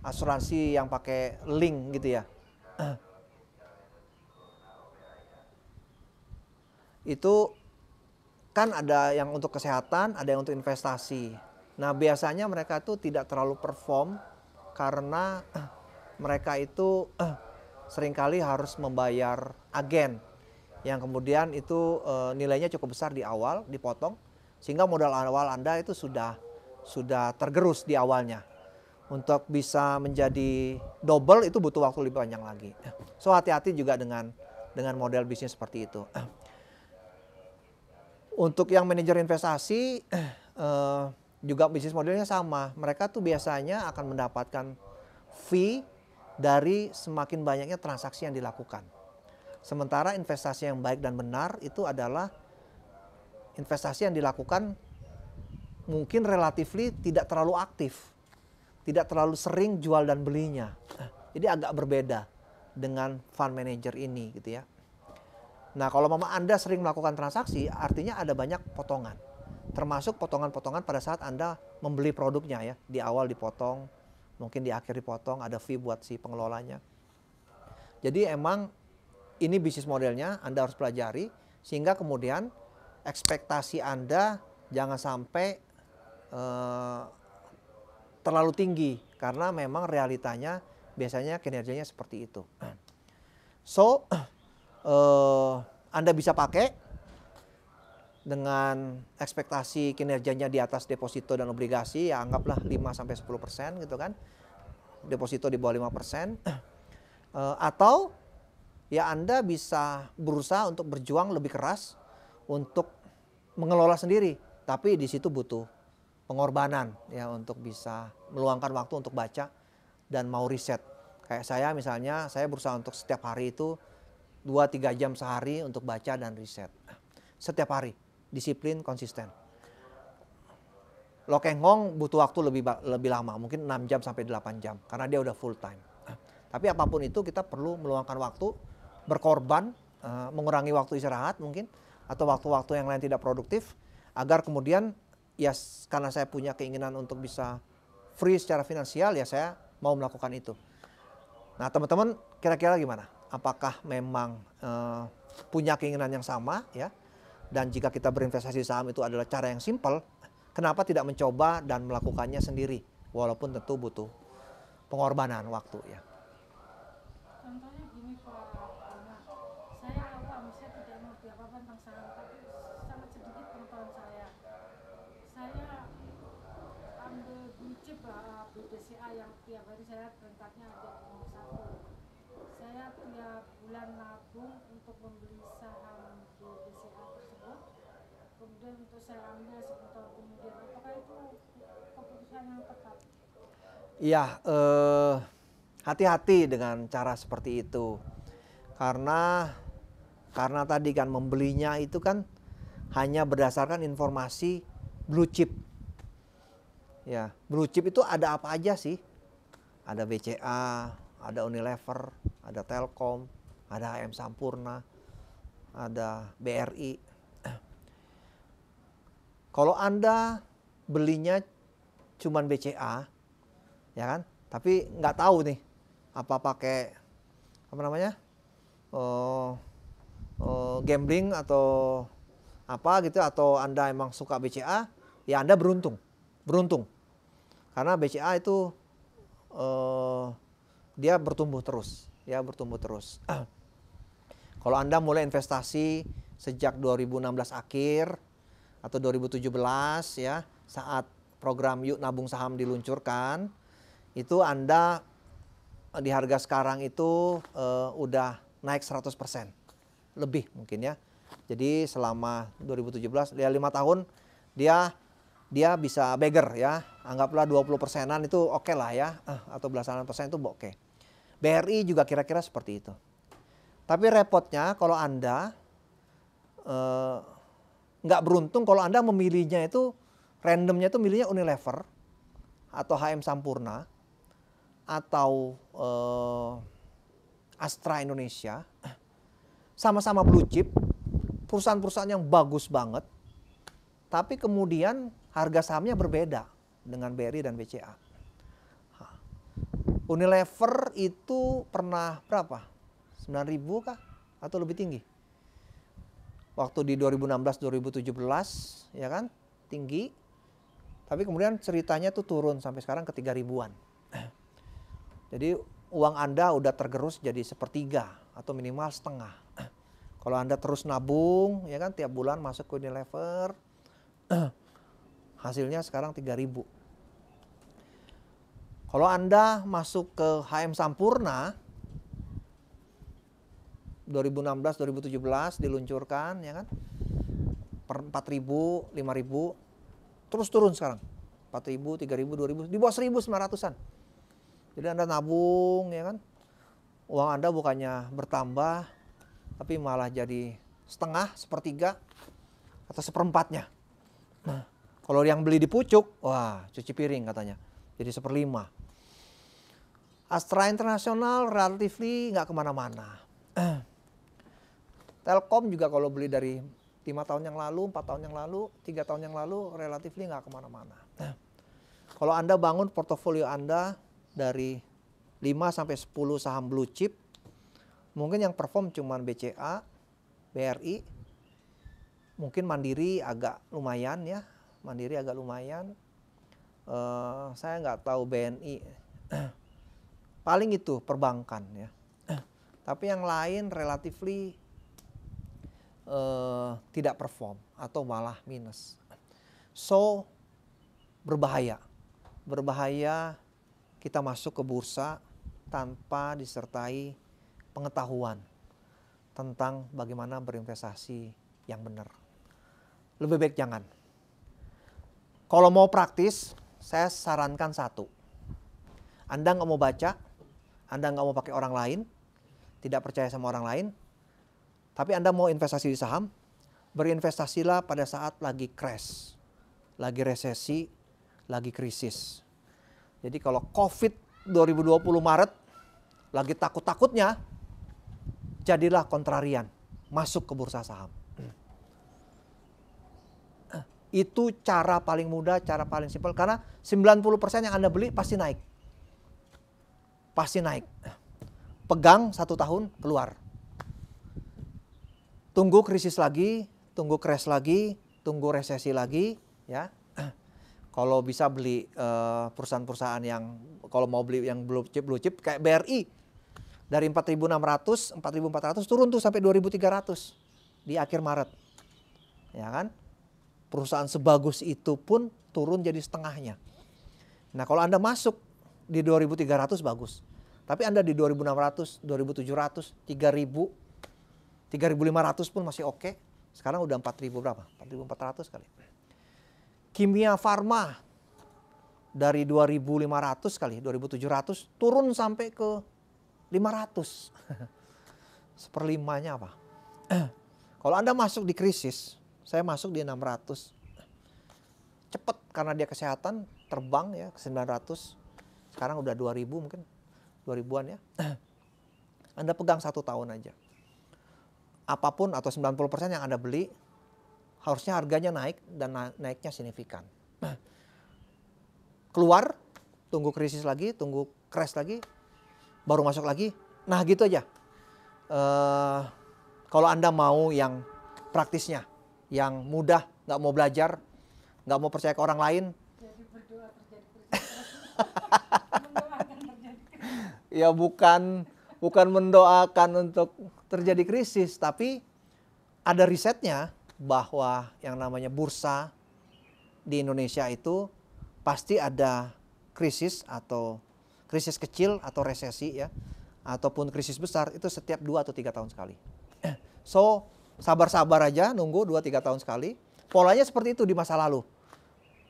asuransi yang pakai link gitu ya. itu kan ada yang untuk kesehatan, ada yang untuk investasi. Nah biasanya mereka itu tidak terlalu perform karena eh, mereka itu eh, seringkali harus membayar agen yang kemudian itu eh, nilainya cukup besar di awal dipotong sehingga modal awal anda itu sudah sudah tergerus di awalnya untuk bisa menjadi double itu butuh waktu lebih panjang lagi. So hati-hati juga dengan dengan model bisnis seperti itu. Eh, untuk yang manajer investasi uh, juga bisnis modelnya sama. Mereka tuh biasanya akan mendapatkan fee dari semakin banyaknya transaksi yang dilakukan. Sementara investasi yang baik dan benar itu adalah investasi yang dilakukan mungkin relatifly tidak terlalu aktif, tidak terlalu sering jual dan belinya. Jadi agak berbeda dengan fund manager ini gitu ya. Nah, kalau mama Anda sering melakukan transaksi, artinya ada banyak potongan. Termasuk potongan-potongan pada saat Anda membeli produknya ya. Di awal dipotong, mungkin di akhir dipotong, ada fee buat si pengelolanya. Jadi emang ini bisnis modelnya Anda harus pelajari sehingga kemudian ekspektasi Anda jangan sampai uh, terlalu tinggi karena memang realitanya biasanya kinerjanya seperti itu. So uh, Anda bisa pakai dengan ekspektasi kinerjanya di atas deposito dan obligasi ya anggaplah 5 sampai 10% gitu kan. Deposito di bawah 5%. Uh, eh, atau ya Anda bisa berusaha untuk berjuang lebih keras untuk mengelola sendiri, tapi di situ butuh pengorbanan ya untuk bisa meluangkan waktu untuk baca dan mau riset. Kayak saya misalnya, saya berusaha untuk setiap hari itu 2-3 jam sehari untuk baca dan riset. Setiap hari, disiplin konsisten. Lokengong butuh waktu lebih lebih lama, mungkin 6 jam sampai 8 jam karena dia udah full time. Tapi apapun itu kita perlu meluangkan waktu, berkorban, eh, mengurangi waktu istirahat mungkin atau waktu-waktu yang lain tidak produktif agar kemudian ya karena saya punya keinginan untuk bisa free secara finansial ya saya mau melakukan itu. Nah, teman-teman kira-kira gimana? apakah memang uh, punya keinginan yang sama ya dan jika kita berinvestasi saham itu adalah cara yang simpel kenapa tidak mencoba dan melakukannya sendiri walaupun tentu butuh pengorbanan waktu ya Ya, hati eh, hati-hati dengan cara seperti itu. Karena karena tadi kan membelinya itu kan hanya berdasarkan informasi blue chip. Ya, blue chip itu ada apa aja sih? Ada BCA, ada Unilever, ada Telkom, ada HM Sampurna, ada BRI. Kalau Anda belinya cuman BCA, ya kan tapi nggak tahu nih apa pakai apa namanya uh, uh, gambling atau apa gitu atau anda emang suka BCA ya anda beruntung beruntung karena BCA itu uh, dia bertumbuh terus ya bertumbuh terus kalau anda mulai investasi sejak 2016 akhir atau 2017 ya saat program Yuk Nabung Saham diluncurkan itu Anda eh, di harga sekarang itu uh, udah naik 100% lebih mungkin ya. Jadi selama 2017 ya 5 tahun dia dia bisa beggar ya. Anggaplah 20 persenan itu oke okay lah ya eh, atau belasan persen itu oke. Okay. BRI juga kira-kira seperti itu. Tapi repotnya kalau Anda eh, nggak beruntung kalau Anda memilihnya itu randomnya itu milihnya Unilever atau HM Sampurna atau uh, Astra Indonesia sama-sama blue chip, perusahaan-perusahaan yang bagus banget, tapi kemudian harga sahamnya berbeda dengan BRI dan BCA. Unilever itu pernah berapa? 9000 kah? Atau lebih tinggi? Waktu di 2016 2017 ya kan? Tinggi. Tapi kemudian ceritanya tuh turun sampai sekarang ke 3000-an. Jadi uang Anda udah tergerus jadi sepertiga atau minimal setengah. Kalau Anda terus nabung, ya kan tiap bulan masuk ke Unilever, hasilnya sekarang 3000. Kalau Anda masuk ke HM Sampurna 2016 2017 diluncurkan ya kan per 4000 5000 terus turun sekarang 4000 3000 2000 di bawah 1900-an jadi Anda nabung ya kan. Uang Anda bukannya bertambah tapi malah jadi setengah, sepertiga atau seperempatnya. Nah, kalau yang beli di pucuk, wah cuci piring katanya. Jadi seperlima. Astra Internasional relatively nggak kemana-mana. Telkom juga kalau beli dari lima tahun yang lalu, empat tahun yang lalu, tiga tahun yang lalu relatively nggak kemana-mana. Nah, kalau Anda bangun portofolio Anda dari 5 sampai 10 saham blue chip mungkin yang perform cuman BCA, BRI, mungkin Mandiri agak lumayan ya, Mandiri agak lumayan. Uh, saya nggak tahu BNI, paling itu perbankan ya. Tapi yang lain relatifly uh, eh, tidak perform atau malah minus. So berbahaya, berbahaya kita masuk ke bursa tanpa disertai pengetahuan tentang bagaimana berinvestasi yang benar. Lebih baik jangan. Kalau mau praktis, saya sarankan satu. Anda nggak mau baca, Anda nggak mau pakai orang lain, tidak percaya sama orang lain, tapi Anda mau investasi di saham, berinvestasilah pada saat lagi crash, lagi resesi, lagi krisis. Jadi kalau COVID 2020 Maret lagi takut-takutnya, jadilah kontrarian, masuk ke bursa saham. Eh, itu cara paling mudah, cara paling simpel karena 90% yang Anda beli pasti naik. Pasti naik. Pegang satu tahun keluar. Tunggu krisis lagi, tunggu crash lagi, tunggu resesi lagi, ya kalau bisa beli eh, perusahaan-perusahaan yang kalau mau beli yang blue chip blue chip kayak BRI dari 4.600 4.400 turun tuh sampai 2.300 di akhir Maret ya kan perusahaan sebagus itu pun turun jadi setengahnya nah kalau anda masuk di 2.300 bagus tapi anda di 2.600 2.700 3.000 3.500 pun masih oke okay. sekarang udah 4.000 berapa 4.400 kali kimia farma dari 2500 kali 2700 turun sampai ke 500 seperlimanya apa kalau anda masuk di krisis saya masuk di 600 cepet karena dia kesehatan terbang ya ke 900 sekarang udah 2000 mungkin 2000-an ya anda pegang satu tahun aja apapun atau 90% yang anda beli harusnya harganya naik dan naiknya signifikan. Nah, keluar, tunggu krisis lagi, tunggu crash lagi, baru masuk lagi. Nah gitu aja. Uh, kalau Anda mau yang praktisnya, yang mudah, nggak mau belajar, nggak mau percaya ke orang lain. ya bukan bukan mendoakan untuk terjadi krisis, tapi ada risetnya bahwa yang namanya bursa di Indonesia itu pasti ada krisis atau krisis kecil atau resesi ya ataupun krisis besar itu setiap dua atau tiga tahun sekali. So sabar-sabar aja nunggu 2 tiga tahun sekali. Polanya seperti itu di masa lalu.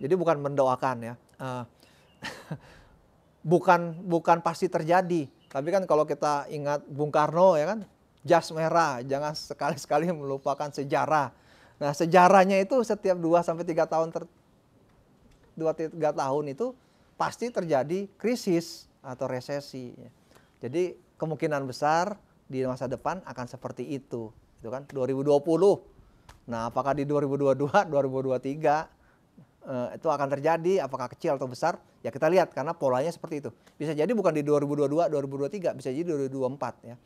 Jadi bukan mendoakan ya. Eh, bukan bukan pasti terjadi. Tapi kan kalau kita ingat Bung Karno ya kan, jas merah, jangan sekali-sekali melupakan sejarah Nah, sejarahnya itu setiap 2 sampai tiga tahun ter 2 tiga tahun itu pasti terjadi krisis atau resesi. Jadi kemungkinan besar di masa depan akan seperti itu, itu kan 2020. Nah, apakah di 2022, 2023 eh, itu akan terjadi apakah kecil atau besar? Ya kita lihat karena polanya seperti itu. Bisa jadi bukan di 2022, 2023, bisa jadi 2024 ya.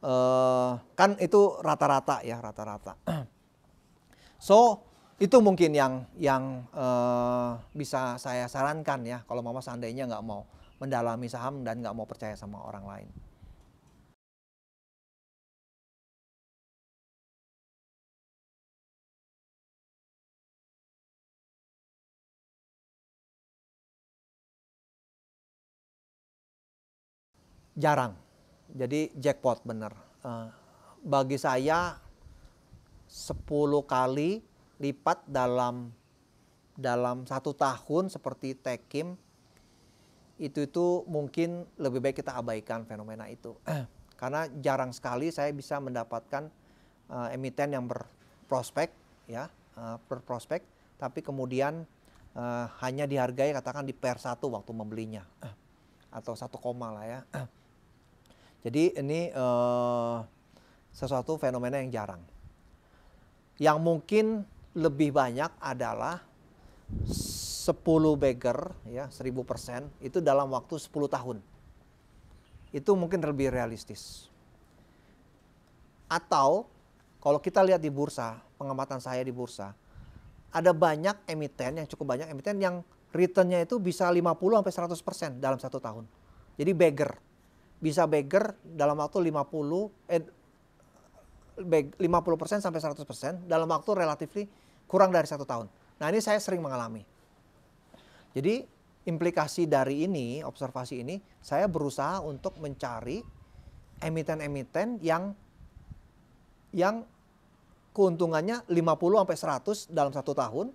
uh, kan itu rata-rata ya, rata-rata. So itu mungkin yang yang uh, bisa saya sarankan ya kalau mama seandainya nggak mau mendalami saham dan nggak mau percaya sama orang lain. Jarang, jadi jackpot bener. Uh, bagi saya 10 kali lipat dalam dalam satu tahun seperti tekim itu itu mungkin lebih baik kita abaikan fenomena itu karena jarang sekali saya bisa mendapatkan uh, emiten yang berprospek ya uh, berprospek tapi kemudian uh, hanya dihargai katakan di per satu waktu membelinya atau satu koma lah ya jadi ini uh, sesuatu fenomena yang jarang. Yang mungkin lebih banyak adalah 10 beggar ya 1000% itu dalam waktu 10 tahun. Itu mungkin lebih realistis. Atau kalau kita lihat di bursa, pengamatan saya di bursa, ada banyak emiten yang cukup banyak emiten yang returnnya itu bisa 50 sampai 100% dalam satu tahun. Jadi beggar Bisa beggar dalam waktu 50 eh, baik 50% sampai 100% dalam waktu relatif kurang dari satu tahun. Nah ini saya sering mengalami. Jadi implikasi dari ini, observasi ini, saya berusaha untuk mencari emiten-emiten yang yang keuntungannya 50 sampai 100 dalam satu tahun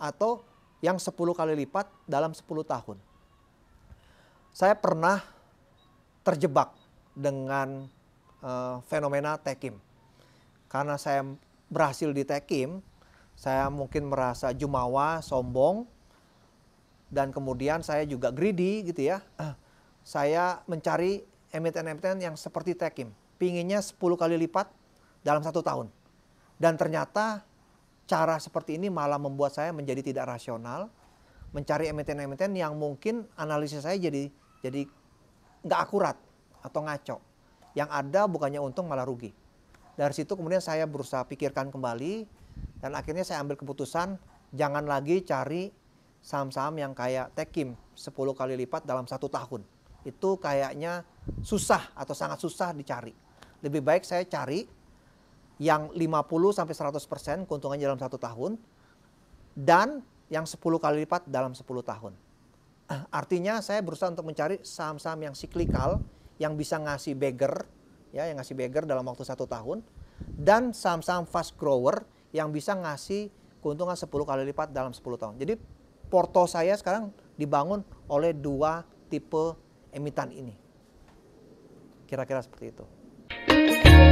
atau yang 10 kali lipat dalam 10 tahun. Saya pernah terjebak dengan uh, fenomena tekim karena saya berhasil di Tekim, saya mungkin merasa jumawa, sombong, dan kemudian saya juga greedy gitu ya. Saya mencari emiten-emiten yang seperti Tekim, pinginnya 10 kali lipat dalam satu tahun. Dan ternyata cara seperti ini malah membuat saya menjadi tidak rasional, mencari emiten-emiten yang mungkin analisis saya jadi jadi nggak akurat atau ngaco. Yang ada bukannya untung malah rugi. Dari situ kemudian saya berusaha pikirkan kembali dan akhirnya saya ambil keputusan jangan lagi cari saham-saham yang kayak Tekim 10 kali lipat dalam satu tahun. Itu kayaknya susah atau sangat susah dicari. Lebih baik saya cari yang 50 sampai 100% keuntungannya dalam satu tahun dan yang 10 kali lipat dalam 10 tahun. Artinya saya berusaha untuk mencari saham-saham yang siklikal yang bisa ngasih beggar ya yang ngasih beggar dalam waktu satu tahun dan saham-saham fast grower yang bisa ngasih keuntungan 10 kali lipat dalam 10 tahun. Jadi porto saya sekarang dibangun oleh dua tipe emiten ini. Kira-kira seperti itu.